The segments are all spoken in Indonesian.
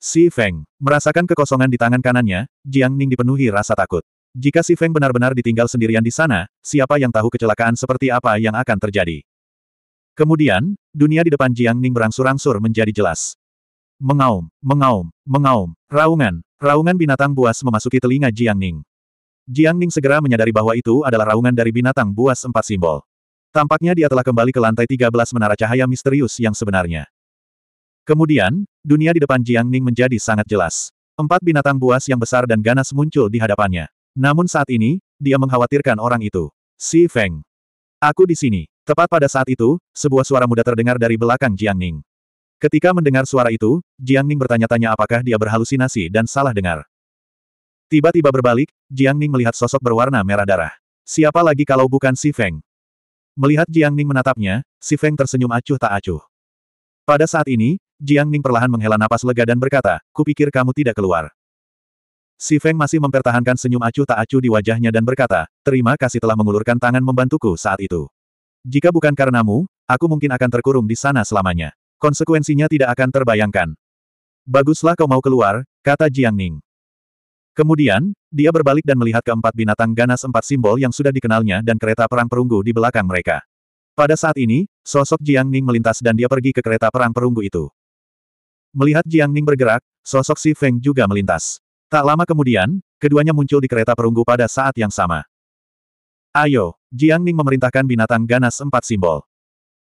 Si Feng. Merasakan kekosongan di tangan kanannya, Jiang Ning dipenuhi rasa takut. Jika Si Feng benar-benar ditinggal sendirian di sana, siapa yang tahu kecelakaan seperti apa yang akan terjadi. Kemudian, dunia di depan Jiang Ning berangsur-angsur menjadi jelas. Mengaum, mengaum, mengaum, raungan, raungan binatang buas memasuki telinga Jiang Ning. Jiang Ning segera menyadari bahwa itu adalah raungan dari binatang buas empat simbol. Tampaknya dia telah kembali ke lantai 13 menara cahaya misterius yang sebenarnya. Kemudian, dunia di depan Jiang Ning menjadi sangat jelas. Empat binatang buas yang besar dan ganas muncul di hadapannya. Namun saat ini, dia mengkhawatirkan orang itu. Si Feng. Aku di sini. Tepat pada saat itu, sebuah suara muda terdengar dari belakang Jiang Ning. Ketika mendengar suara itu, Jiang Ning bertanya-tanya apakah dia berhalusinasi dan salah dengar. Tiba-tiba berbalik, Jiang Ning melihat sosok berwarna merah darah. Siapa lagi kalau bukan Si Feng? Melihat Jiang Ning menatapnya, Si Feng tersenyum acuh tak acuh. Pada saat ini, Jiang Ning perlahan menghela napas lega dan berkata, kupikir kamu tidak keluar. Si Feng masih mempertahankan senyum acuh tak acuh di wajahnya dan berkata, terima kasih telah mengulurkan tangan membantuku saat itu. Jika bukan karenamu, aku mungkin akan terkurung di sana selamanya. Konsekuensinya tidak akan terbayangkan. Baguslah kau mau keluar, kata Jiang Ning. Kemudian, dia berbalik dan melihat keempat binatang ganas empat simbol yang sudah dikenalnya dan kereta perang perunggu di belakang mereka. Pada saat ini, sosok Jiang Ning melintas dan dia pergi ke kereta perang perunggu itu. Melihat Jiang Ning bergerak, sosok Si Feng juga melintas. Tak lama kemudian, keduanya muncul di kereta perunggu pada saat yang sama. Ayo, Jiang Ning memerintahkan binatang ganas empat simbol.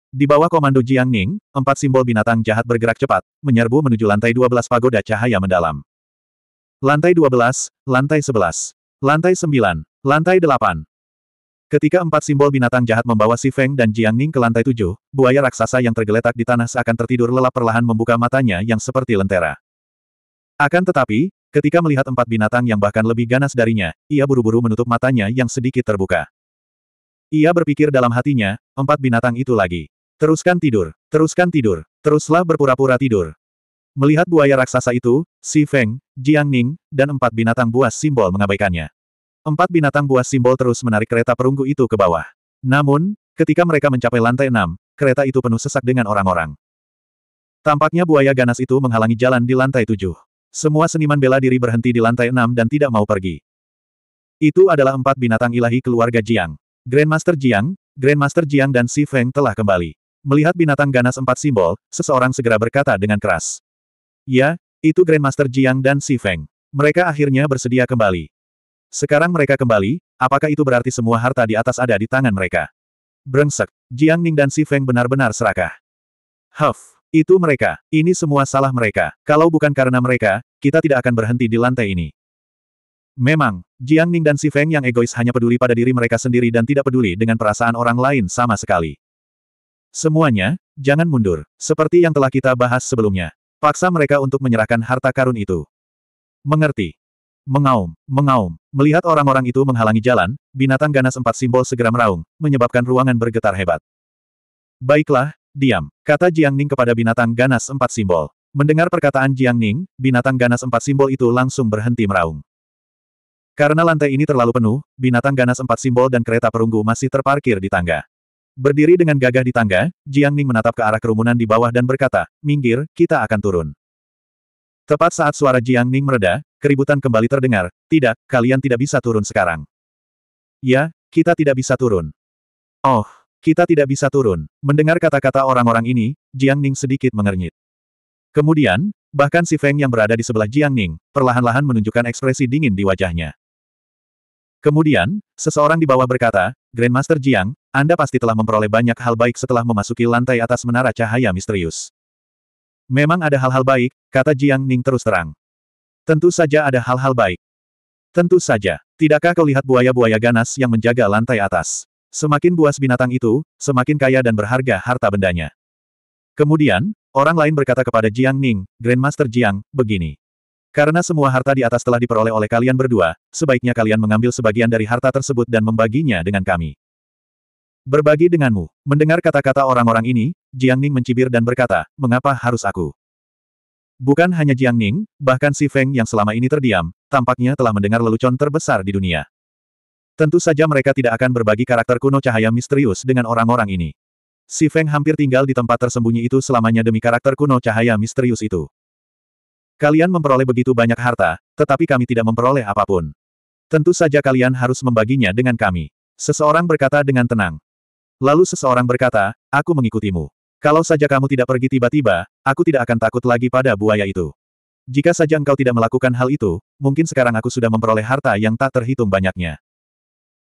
Di bawah komando Jiang Ning, empat simbol binatang jahat bergerak cepat, menyerbu menuju lantai 12 pagoda cahaya mendalam. Lantai 12, lantai 11, lantai 9, lantai 8, Ketika empat simbol binatang jahat membawa Si Feng dan Jiang Ning ke lantai tujuh, buaya raksasa yang tergeletak di tanah seakan tertidur lelap perlahan membuka matanya yang seperti lentera. Akan tetapi, ketika melihat empat binatang yang bahkan lebih ganas darinya, ia buru-buru menutup matanya yang sedikit terbuka. Ia berpikir dalam hatinya, empat binatang itu lagi. Teruskan tidur, teruskan tidur, teruslah berpura-pura tidur. Melihat buaya raksasa itu, Si Feng, Jiang Ning, dan empat binatang buas simbol mengabaikannya. Empat binatang buas simbol terus menarik kereta perunggu itu ke bawah. Namun, ketika mereka mencapai lantai enam, kereta itu penuh sesak dengan orang-orang. Tampaknya buaya ganas itu menghalangi jalan di lantai tujuh. Semua seniman bela diri berhenti di lantai enam dan tidak mau pergi. Itu adalah empat binatang ilahi keluarga Jiang. Grandmaster Jiang, Grandmaster Jiang dan Si Feng telah kembali. Melihat binatang ganas empat simbol, seseorang segera berkata dengan keras. Ya, itu Grandmaster Jiang dan Si Feng. Mereka akhirnya bersedia kembali. Sekarang mereka kembali, apakah itu berarti semua harta di atas ada di tangan mereka? Brengsek, Jiang Ning dan Si Feng benar-benar serakah. Huff, itu mereka, ini semua salah mereka, kalau bukan karena mereka, kita tidak akan berhenti di lantai ini. Memang, Jiang Ning dan Si Feng yang egois hanya peduli pada diri mereka sendiri dan tidak peduli dengan perasaan orang lain sama sekali. Semuanya, jangan mundur, seperti yang telah kita bahas sebelumnya. Paksa mereka untuk menyerahkan harta karun itu. Mengerti. Mengaum, mengaum. Melihat orang-orang itu menghalangi jalan, binatang ganas empat simbol segera meraung, menyebabkan ruangan bergetar hebat. Baiklah, diam, kata Jiang Ning kepada binatang ganas empat simbol. Mendengar perkataan Jiang Ning, binatang ganas empat simbol itu langsung berhenti meraung. Karena lantai ini terlalu penuh, binatang ganas empat simbol dan kereta perunggu masih terparkir di tangga. Berdiri dengan gagah di tangga, Jiang Ning menatap ke arah kerumunan di bawah dan berkata, minggir, kita akan turun. Tepat saat suara Jiang Ning mereda, keributan kembali terdengar, tidak, kalian tidak bisa turun sekarang. Ya, kita tidak bisa turun. Oh, kita tidak bisa turun. Mendengar kata-kata orang-orang ini, Jiang Ning sedikit mengernyit. Kemudian, bahkan si Feng yang berada di sebelah Jiang Ning, perlahan-lahan menunjukkan ekspresi dingin di wajahnya. Kemudian, seseorang di bawah berkata, Grandmaster Jiang, Anda pasti telah memperoleh banyak hal baik setelah memasuki lantai atas menara cahaya misterius. Memang ada hal-hal baik, kata Jiang Ning terus terang. Tentu saja ada hal-hal baik. Tentu saja. Tidakkah kau lihat buaya-buaya ganas yang menjaga lantai atas? Semakin buas binatang itu, semakin kaya dan berharga harta bendanya. Kemudian, orang lain berkata kepada Jiang Ning, Grandmaster Jiang, begini. Karena semua harta di atas telah diperoleh oleh kalian berdua, sebaiknya kalian mengambil sebagian dari harta tersebut dan membaginya dengan kami. Berbagi denganmu. Mendengar kata-kata orang-orang ini, Jiang Ning mencibir dan berkata, mengapa harus aku? Bukan hanya Jiang Ning, bahkan Si Feng yang selama ini terdiam, tampaknya telah mendengar lelucon terbesar di dunia. Tentu saja mereka tidak akan berbagi karakter kuno cahaya misterius dengan orang-orang ini. Si Feng hampir tinggal di tempat tersembunyi itu selamanya demi karakter kuno cahaya misterius itu. Kalian memperoleh begitu banyak harta, tetapi kami tidak memperoleh apapun. Tentu saja kalian harus membaginya dengan kami. Seseorang berkata dengan tenang. Lalu seseorang berkata, aku mengikutimu. Kalau saja kamu tidak pergi tiba-tiba, aku tidak akan takut lagi pada buaya itu. Jika saja engkau tidak melakukan hal itu, mungkin sekarang aku sudah memperoleh harta yang tak terhitung banyaknya.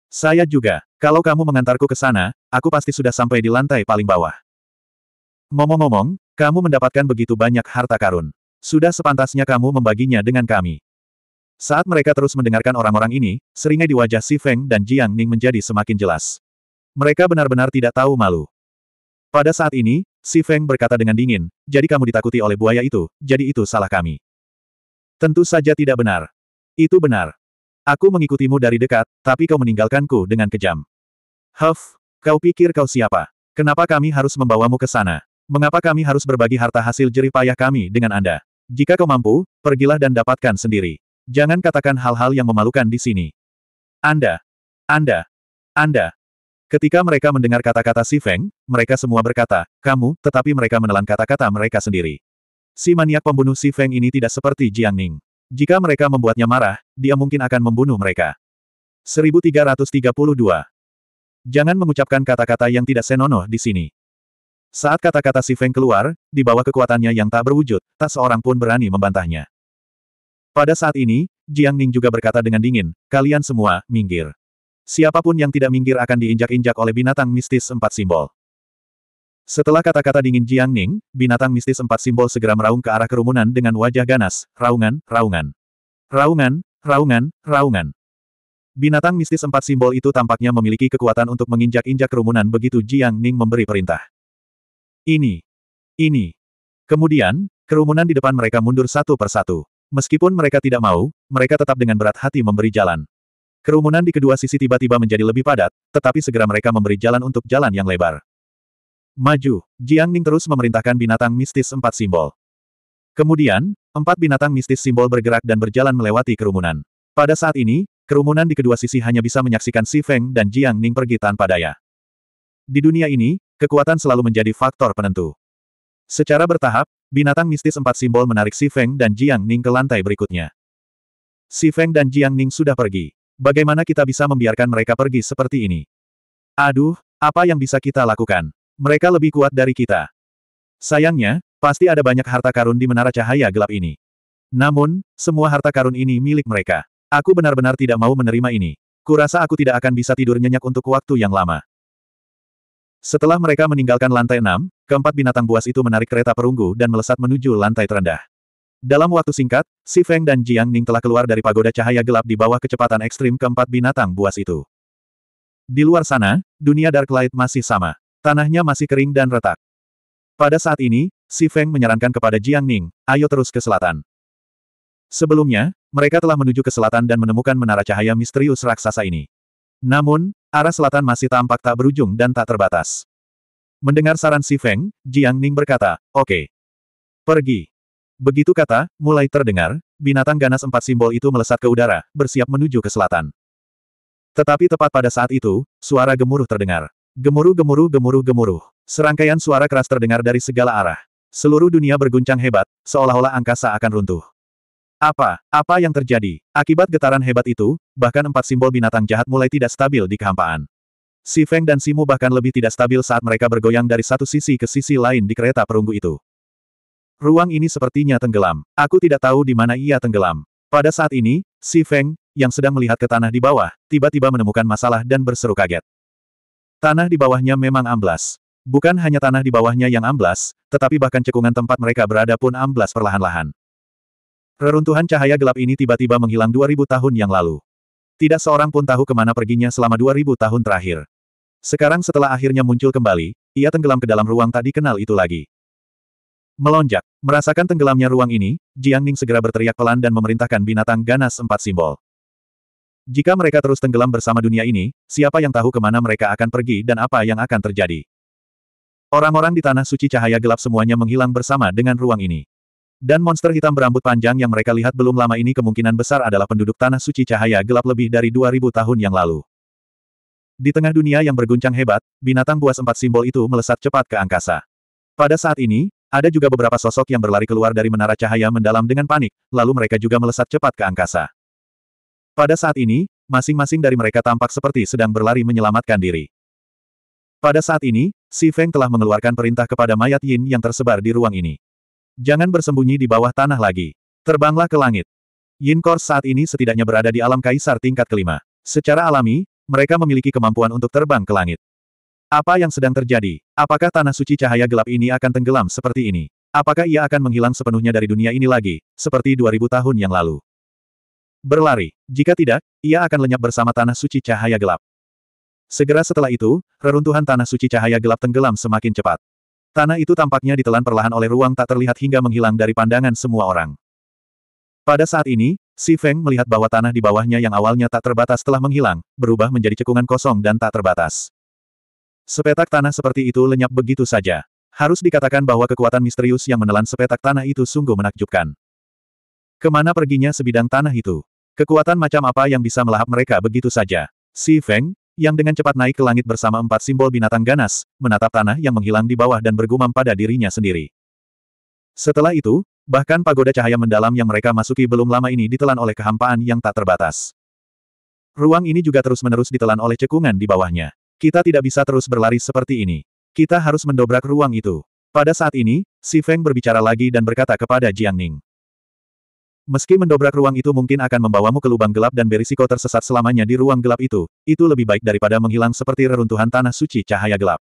Saya juga, kalau kamu mengantarku ke sana, aku pasti sudah sampai di lantai paling bawah. Ngomong-ngomong, kamu mendapatkan begitu banyak harta karun. Sudah sepantasnya kamu membaginya dengan kami. Saat mereka terus mendengarkan orang-orang ini, seringai di wajah Si Feng dan Jiang Ning menjadi semakin jelas. Mereka benar-benar tidak tahu malu. Pada saat ini, Si Feng berkata dengan dingin, jadi kamu ditakuti oleh buaya itu, jadi itu salah kami. Tentu saja tidak benar. Itu benar. Aku mengikutimu dari dekat, tapi kau meninggalkanku dengan kejam. Huff, kau pikir kau siapa? Kenapa kami harus membawamu ke sana? Mengapa kami harus berbagi harta hasil jerih payah kami dengan Anda? Jika kau mampu, pergilah dan dapatkan sendiri. Jangan katakan hal-hal yang memalukan di sini. Anda, Anda, Anda, Ketika mereka mendengar kata-kata Si Feng, mereka semua berkata, kamu, tetapi mereka menelan kata-kata mereka sendiri. Si maniak pembunuh Si Feng ini tidak seperti Jiang Ning. Jika mereka membuatnya marah, dia mungkin akan membunuh mereka. 1332. Jangan mengucapkan kata-kata yang tidak senonoh di sini. Saat kata-kata Si Feng keluar, di bawah kekuatannya yang tak berwujud, tak seorang pun berani membantahnya. Pada saat ini, Jiang Ning juga berkata dengan dingin, kalian semua, minggir. Siapapun yang tidak minggir akan diinjak-injak oleh binatang mistis empat simbol. Setelah kata-kata dingin Jiang Ning, binatang mistis empat simbol segera meraung ke arah kerumunan dengan wajah ganas, raungan, raungan. Raungan, raungan, raungan. Binatang mistis empat simbol itu tampaknya memiliki kekuatan untuk menginjak-injak kerumunan begitu Jiang Ning memberi perintah. Ini. Ini. Kemudian, kerumunan di depan mereka mundur satu persatu. Meskipun mereka tidak mau, mereka tetap dengan berat hati memberi jalan. Kerumunan di kedua sisi tiba-tiba menjadi lebih padat, tetapi segera mereka memberi jalan untuk jalan yang lebar. Maju, Jiang Ning terus memerintahkan binatang mistis empat simbol. Kemudian, empat binatang mistis simbol bergerak dan berjalan melewati kerumunan. Pada saat ini, kerumunan di kedua sisi hanya bisa menyaksikan Si Feng dan Jiang Ning pergi tanpa daya. Di dunia ini, kekuatan selalu menjadi faktor penentu. Secara bertahap, binatang mistis empat simbol menarik Si Feng dan Jiang Ning ke lantai berikutnya. Si Feng dan Jiang Ning sudah pergi. Bagaimana kita bisa membiarkan mereka pergi seperti ini? Aduh, apa yang bisa kita lakukan? Mereka lebih kuat dari kita. Sayangnya, pasti ada banyak harta karun di menara cahaya gelap ini. Namun, semua harta karun ini milik mereka. Aku benar-benar tidak mau menerima ini. Kurasa aku tidak akan bisa tidur nyenyak untuk waktu yang lama. Setelah mereka meninggalkan lantai enam, keempat binatang buas itu menarik kereta perunggu dan melesat menuju lantai terendah. Dalam waktu singkat, Si Feng dan Jiang Ning telah keluar dari pagoda cahaya gelap di bawah kecepatan ekstrim keempat binatang buas itu. Di luar sana, dunia Dark Light masih sama. Tanahnya masih kering dan retak. Pada saat ini, Si Feng menyarankan kepada Jiang Ning, ayo terus ke selatan. Sebelumnya, mereka telah menuju ke selatan dan menemukan menara cahaya misterius raksasa ini. Namun, arah selatan masih tampak tak berujung dan tak terbatas. Mendengar saran Si Feng, Jiang Ning berkata, oke. Okay. Pergi. Begitu kata, mulai terdengar, binatang ganas empat simbol itu melesat ke udara, bersiap menuju ke selatan. Tetapi tepat pada saat itu, suara gemuruh terdengar. Gemuruh gemuruh gemuruh gemuruh. Serangkaian suara keras terdengar dari segala arah. Seluruh dunia berguncang hebat, seolah-olah angkasa akan runtuh. Apa, apa yang terjadi? Akibat getaran hebat itu, bahkan empat simbol binatang jahat mulai tidak stabil di kehampaan. Si Feng dan Simu bahkan lebih tidak stabil saat mereka bergoyang dari satu sisi ke sisi lain di kereta perunggu itu. Ruang ini sepertinya tenggelam. Aku tidak tahu di mana ia tenggelam. Pada saat ini, Si Feng, yang sedang melihat ke tanah di bawah, tiba-tiba menemukan masalah dan berseru kaget. Tanah di bawahnya memang amblas. Bukan hanya tanah di bawahnya yang amblas, tetapi bahkan cekungan tempat mereka berada pun amblas perlahan-lahan. Reruntuhan cahaya gelap ini tiba-tiba menghilang 2000 tahun yang lalu. Tidak seorang pun tahu kemana perginya selama 2000 tahun terakhir. Sekarang setelah akhirnya muncul kembali, ia tenggelam ke dalam ruang tak dikenal itu lagi. Melonjak. Merasakan tenggelamnya ruang ini, Jiang Ning segera berteriak pelan dan memerintahkan binatang ganas empat simbol. Jika mereka terus tenggelam bersama dunia ini, siapa yang tahu kemana mereka akan pergi dan apa yang akan terjadi. Orang-orang di Tanah Suci Cahaya Gelap semuanya menghilang bersama dengan ruang ini. Dan monster hitam berambut panjang yang mereka lihat belum lama ini kemungkinan besar adalah penduduk Tanah Suci Cahaya Gelap lebih dari 2000 tahun yang lalu. Di tengah dunia yang berguncang hebat, binatang buas empat simbol itu melesat cepat ke angkasa. Pada saat ini, ada juga beberapa sosok yang berlari keluar dari menara cahaya mendalam dengan panik, lalu mereka juga melesat cepat ke angkasa. Pada saat ini, masing-masing dari mereka tampak seperti sedang berlari menyelamatkan diri. Pada saat ini, Si Feng telah mengeluarkan perintah kepada mayat Yin yang tersebar di ruang ini. Jangan bersembunyi di bawah tanah lagi. Terbanglah ke langit. Yin Kors saat ini setidaknya berada di alam kaisar tingkat kelima. Secara alami, mereka memiliki kemampuan untuk terbang ke langit. Apa yang sedang terjadi? Apakah tanah suci cahaya gelap ini akan tenggelam seperti ini? Apakah ia akan menghilang sepenuhnya dari dunia ini lagi, seperti 2000 tahun yang lalu? Berlari. Jika tidak, ia akan lenyap bersama tanah suci cahaya gelap. Segera setelah itu, reruntuhan tanah suci cahaya gelap tenggelam semakin cepat. Tanah itu tampaknya ditelan perlahan oleh ruang tak terlihat hingga menghilang dari pandangan semua orang. Pada saat ini, Si Feng melihat bahwa tanah di bawahnya yang awalnya tak terbatas telah menghilang, berubah menjadi cekungan kosong dan tak terbatas. Sepetak tanah seperti itu lenyap begitu saja. Harus dikatakan bahwa kekuatan misterius yang menelan sepetak tanah itu sungguh menakjubkan. Kemana perginya sebidang tanah itu? Kekuatan macam apa yang bisa melahap mereka begitu saja? Si Feng, yang dengan cepat naik ke langit bersama empat simbol binatang ganas, menatap tanah yang menghilang di bawah dan bergumam pada dirinya sendiri. Setelah itu, bahkan pagoda cahaya mendalam yang mereka masuki belum lama ini ditelan oleh kehampaan yang tak terbatas. Ruang ini juga terus-menerus ditelan oleh cekungan di bawahnya. Kita tidak bisa terus berlari seperti ini. Kita harus mendobrak ruang itu. Pada saat ini, Si Feng berbicara lagi dan berkata kepada Jiang Ning. Meski mendobrak ruang itu mungkin akan membawamu ke lubang gelap dan berisiko tersesat selamanya di ruang gelap itu, itu lebih baik daripada menghilang seperti reruntuhan tanah suci cahaya gelap.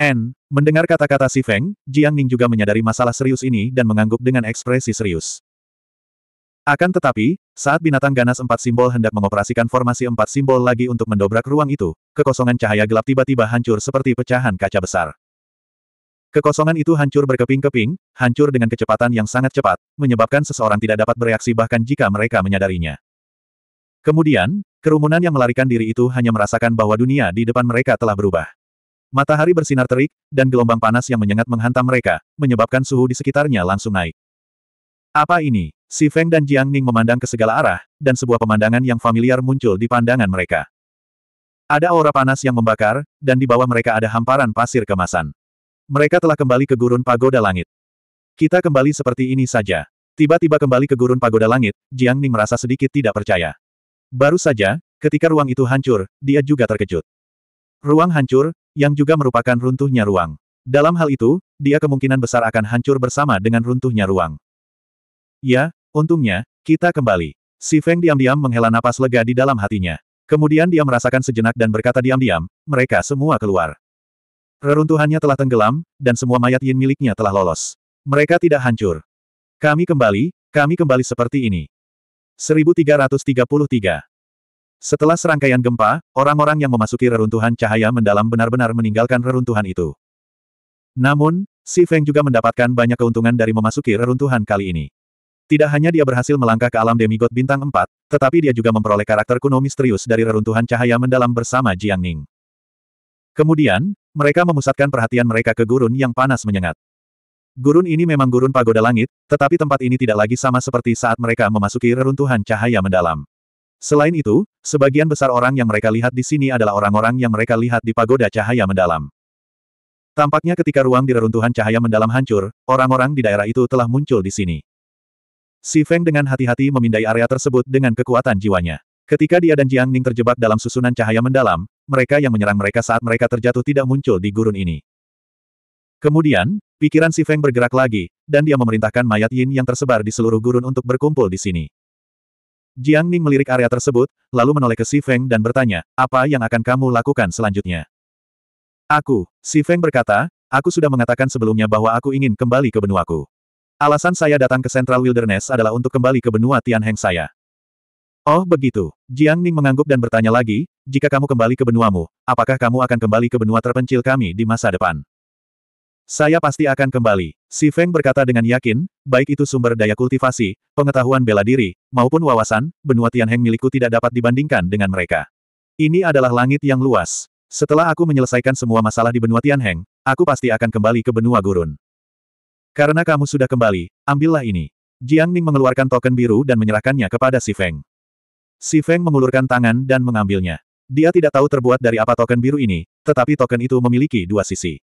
N. Mendengar kata-kata Si Feng, Jiang Ning juga menyadari masalah serius ini dan mengangguk dengan ekspresi serius. Akan tetapi, saat binatang ganas empat simbol hendak mengoperasikan formasi empat simbol lagi untuk mendobrak ruang itu, kekosongan cahaya gelap tiba-tiba hancur seperti pecahan kaca besar. Kekosongan itu hancur berkeping-keping, hancur dengan kecepatan yang sangat cepat, menyebabkan seseorang tidak dapat bereaksi bahkan jika mereka menyadarinya. Kemudian, kerumunan yang melarikan diri itu hanya merasakan bahwa dunia di depan mereka telah berubah. Matahari bersinar terik, dan gelombang panas yang menyengat menghantam mereka, menyebabkan suhu di sekitarnya langsung naik. Apa ini? Si Feng dan Jiang Ning memandang ke segala arah, dan sebuah pemandangan yang familiar muncul di pandangan mereka. Ada aura panas yang membakar, dan di bawah mereka ada hamparan pasir kemasan. Mereka telah kembali ke gurun pagoda langit. Kita kembali seperti ini saja. Tiba-tiba kembali ke gurun pagoda langit, Jiang Ning merasa sedikit tidak percaya. Baru saja, ketika ruang itu hancur, dia juga terkejut. Ruang hancur, yang juga merupakan runtuhnya ruang. Dalam hal itu, dia kemungkinan besar akan hancur bersama dengan runtuhnya ruang. Ya, Untungnya, kita kembali. Si Feng diam-diam menghela napas lega di dalam hatinya. Kemudian dia merasakan sejenak dan berkata diam-diam, mereka semua keluar. Reruntuhannya telah tenggelam, dan semua mayat yin miliknya telah lolos. Mereka tidak hancur. Kami kembali, kami kembali seperti ini. 1333 Setelah serangkaian gempa, orang-orang yang memasuki reruntuhan cahaya mendalam benar-benar meninggalkan reruntuhan itu. Namun, Si Feng juga mendapatkan banyak keuntungan dari memasuki reruntuhan kali ini. Tidak hanya dia berhasil melangkah ke alam demigod bintang 4, tetapi dia juga memperoleh karakter kuno misterius dari reruntuhan cahaya mendalam bersama Jiang Ning. Kemudian, mereka memusatkan perhatian mereka ke gurun yang panas menyengat. Gurun ini memang gurun pagoda langit, tetapi tempat ini tidak lagi sama seperti saat mereka memasuki reruntuhan cahaya mendalam. Selain itu, sebagian besar orang yang mereka lihat di sini adalah orang-orang yang mereka lihat di pagoda cahaya mendalam. Tampaknya ketika ruang di reruntuhan cahaya mendalam hancur, orang-orang di daerah itu telah muncul di sini. Si Feng dengan hati-hati memindai area tersebut dengan kekuatan jiwanya. Ketika dia dan Jiang Ning terjebak dalam susunan cahaya mendalam, mereka yang menyerang mereka saat mereka terjatuh tidak muncul di gurun ini. Kemudian, pikiran si Feng bergerak lagi, dan dia memerintahkan mayat Yin yang tersebar di seluruh gurun untuk berkumpul di sini. Jiang Ning melirik area tersebut, lalu menoleh ke si Feng dan bertanya, apa yang akan kamu lakukan selanjutnya? Aku, si Feng berkata, aku sudah mengatakan sebelumnya bahwa aku ingin kembali ke benuaku. Alasan saya datang ke Central Wilderness adalah untuk kembali ke benua Tianheng saya. Oh begitu. Jiang Ning mengangguk dan bertanya lagi, jika kamu kembali ke benuamu, apakah kamu akan kembali ke benua terpencil kami di masa depan? Saya pasti akan kembali. Si Feng berkata dengan yakin, baik itu sumber daya kultivasi, pengetahuan bela diri, maupun wawasan, benua Tianheng milikku tidak dapat dibandingkan dengan mereka. Ini adalah langit yang luas. Setelah aku menyelesaikan semua masalah di benua Tianheng, aku pasti akan kembali ke benua gurun. Karena kamu sudah kembali, ambillah ini. Jiang Ning mengeluarkan token biru dan menyerahkannya kepada Si Feng. Si Feng mengulurkan tangan dan mengambilnya. Dia tidak tahu terbuat dari apa token biru ini, tetapi token itu memiliki dua sisi.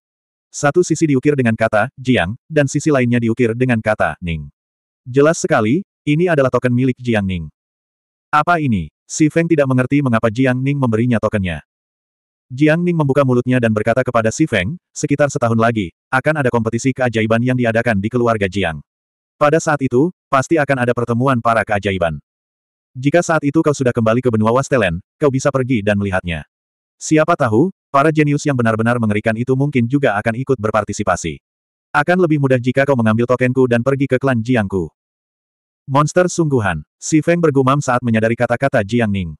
Satu sisi diukir dengan kata, Jiang, dan sisi lainnya diukir dengan kata, Ning. Jelas sekali, ini adalah token milik Jiang Ning. Apa ini? Si Feng tidak mengerti mengapa Jiang Ning memberinya tokennya. Jiang Ning membuka mulutnya dan berkata kepada Si Feng, sekitar setahun lagi, akan ada kompetisi keajaiban yang diadakan di keluarga Jiang. Pada saat itu, pasti akan ada pertemuan para keajaiban. Jika saat itu kau sudah kembali ke benua Wastelen, kau bisa pergi dan melihatnya. Siapa tahu, para jenius yang benar-benar mengerikan itu mungkin juga akan ikut berpartisipasi. Akan lebih mudah jika kau mengambil tokenku dan pergi ke klan Jiangku. Monster sungguhan. Si Feng bergumam saat menyadari kata-kata Jiang Ning.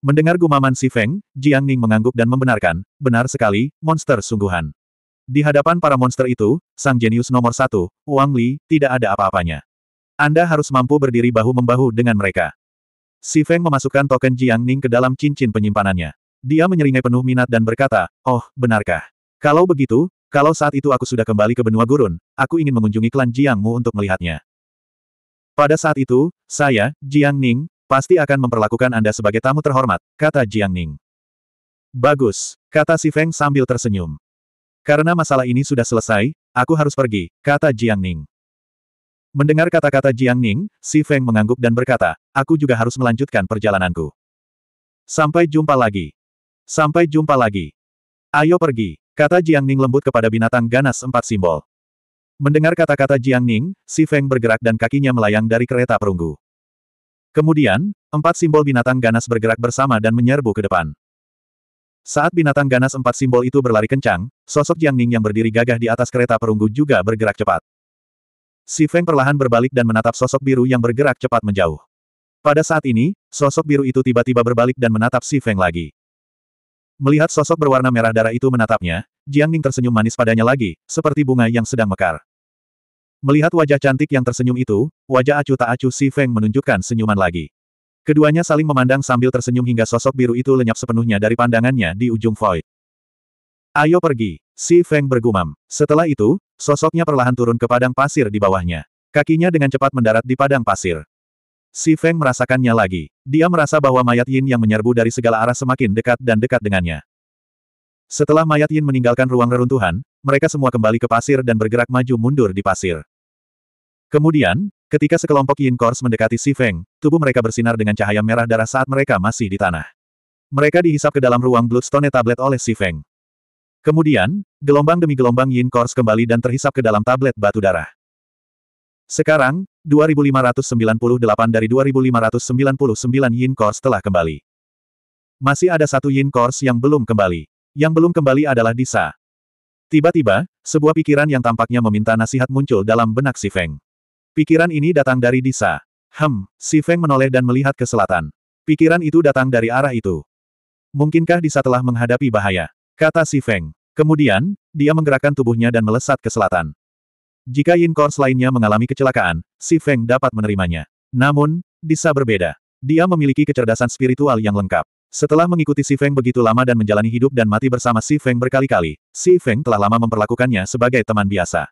Mendengar gumaman si Feng, Jiang Ning mengangguk dan membenarkan, benar sekali, monster sungguhan. Di hadapan para monster itu, sang jenius nomor satu, Wang Li, tidak ada apa-apanya. Anda harus mampu berdiri bahu-membahu dengan mereka. Si Feng memasukkan token Jiang Ning ke dalam cincin penyimpanannya. Dia menyeringai penuh minat dan berkata, Oh, benarkah? Kalau begitu, kalau saat itu aku sudah kembali ke benua gurun, aku ingin mengunjungi klan Jiangmu untuk melihatnya. Pada saat itu, saya, Jiang Ning, pasti akan memperlakukan Anda sebagai tamu terhormat, kata Jiang Ning. Bagus, kata si Feng sambil tersenyum. Karena masalah ini sudah selesai, aku harus pergi, kata Jiang Ning. Mendengar kata-kata Jiang Ning, si Feng mengangguk dan berkata, aku juga harus melanjutkan perjalananku. Sampai jumpa lagi. Sampai jumpa lagi. Ayo pergi, kata Jiang Ning lembut kepada binatang ganas empat simbol. Mendengar kata-kata Jiang Ning, si Feng bergerak dan kakinya melayang dari kereta perunggu. Kemudian, empat simbol binatang ganas bergerak bersama dan menyerbu ke depan. Saat binatang ganas empat simbol itu berlari kencang, sosok Jiang Ning yang berdiri gagah di atas kereta perunggu juga bergerak cepat. Si Feng perlahan berbalik dan menatap sosok biru yang bergerak cepat menjauh. Pada saat ini, sosok biru itu tiba-tiba berbalik dan menatap Si Feng lagi. Melihat sosok berwarna merah darah itu menatapnya, Jiang Ning tersenyum manis padanya lagi, seperti bunga yang sedang mekar. Melihat wajah cantik yang tersenyum itu, wajah acuh tak acuh Si Feng menunjukkan senyuman lagi. Keduanya saling memandang sambil tersenyum hingga sosok biru itu lenyap sepenuhnya dari pandangannya di ujung void. Ayo pergi, Si Feng bergumam. Setelah itu, sosoknya perlahan turun ke padang pasir di bawahnya. Kakinya dengan cepat mendarat di padang pasir. Si Feng merasakannya lagi. Dia merasa bahwa mayat Yin yang menyerbu dari segala arah semakin dekat dan dekat dengannya. Setelah mayat Yin meninggalkan ruang reruntuhan, mereka semua kembali ke pasir dan bergerak maju mundur di pasir. Kemudian, ketika sekelompok Yin Corps mendekati Si Feng, tubuh mereka bersinar dengan cahaya merah darah saat mereka masih di tanah. Mereka dihisap ke dalam ruang Bloodstone tablet oleh Si Feng. Kemudian, gelombang demi gelombang Yin Corps kembali dan terhisap ke dalam tablet batu darah. Sekarang, 2598 dari 2599 Yin Corps telah kembali. Masih ada satu Yin Corps yang belum kembali. Yang belum kembali adalah Disa. Tiba-tiba, sebuah pikiran yang tampaknya meminta nasihat muncul dalam benak Si Feng. Pikiran ini datang dari Disa. Hem, si Feng menoleh dan melihat ke selatan. Pikiran itu datang dari arah itu. Mungkinkah Disa telah menghadapi bahaya? Kata si Feng. Kemudian, dia menggerakkan tubuhnya dan melesat ke selatan. Jika Yin Kors lainnya mengalami kecelakaan, si Feng dapat menerimanya. Namun, Disa berbeda. Dia memiliki kecerdasan spiritual yang lengkap. Setelah mengikuti Si Feng begitu lama dan menjalani hidup dan mati bersama Si Feng berkali-kali, Si Feng telah lama memperlakukannya sebagai teman biasa.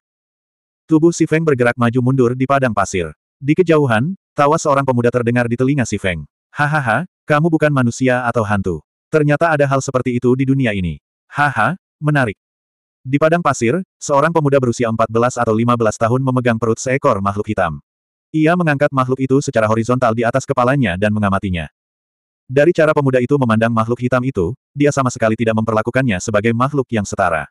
Tubuh Si Feng bergerak maju mundur di padang pasir. Di kejauhan, tawa seorang pemuda terdengar di telinga Si Feng. Hahaha, kamu bukan manusia atau hantu. Ternyata ada hal seperti itu di dunia ini. Haha, menarik. Di padang pasir, seorang pemuda berusia 14 atau 15 tahun memegang perut seekor makhluk hitam. Ia mengangkat makhluk itu secara horizontal di atas kepalanya dan mengamatinya. Dari cara pemuda itu memandang makhluk hitam itu, dia sama sekali tidak memperlakukannya sebagai makhluk yang setara.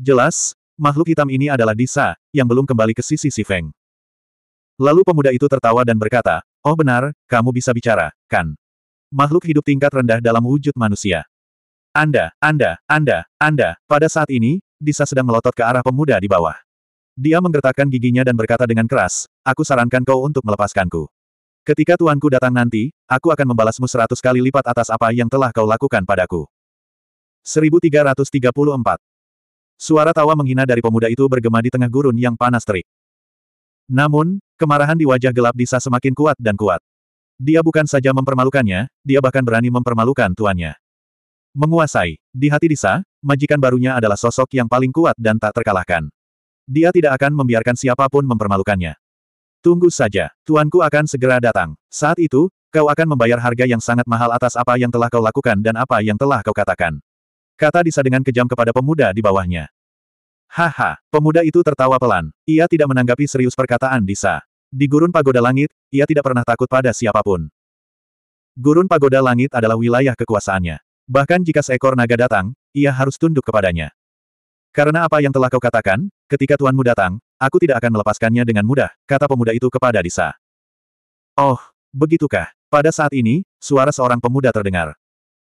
Jelas, makhluk hitam ini adalah Disa, yang belum kembali ke sisi Si Feng. Lalu pemuda itu tertawa dan berkata, Oh benar, kamu bisa bicara, kan? Makhluk hidup tingkat rendah dalam wujud manusia. Anda, Anda, Anda, Anda, pada saat ini, Disa sedang melotot ke arah pemuda di bawah. Dia menggertakkan giginya dan berkata dengan keras, Aku sarankan kau untuk melepaskanku. Ketika tuanku datang nanti, aku akan membalasmu seratus kali lipat atas apa yang telah kau lakukan padaku. 1334 Suara tawa menghina dari pemuda itu bergema di tengah gurun yang panas terik. Namun, kemarahan di wajah gelap Disa semakin kuat dan kuat. Dia bukan saja mempermalukannya, dia bahkan berani mempermalukan tuannya. Menguasai, di hati Disa, majikan barunya adalah sosok yang paling kuat dan tak terkalahkan. Dia tidak akan membiarkan siapapun mempermalukannya. Tunggu saja, tuanku akan segera datang. Saat itu, kau akan membayar harga yang sangat mahal atas apa yang telah kau lakukan dan apa yang telah kau katakan. Kata Disa dengan kejam kepada pemuda di bawahnya. Haha, pemuda itu tertawa pelan. Ia tidak menanggapi serius perkataan Disa. Di gurun pagoda langit, ia tidak pernah takut pada siapapun. Gurun pagoda langit adalah wilayah kekuasaannya. Bahkan jika seekor naga datang, ia harus tunduk kepadanya. Karena apa yang telah kau katakan, ketika tuanmu datang, aku tidak akan melepaskannya dengan mudah, kata pemuda itu kepada Disa. Oh, begitukah? Pada saat ini, suara seorang pemuda terdengar.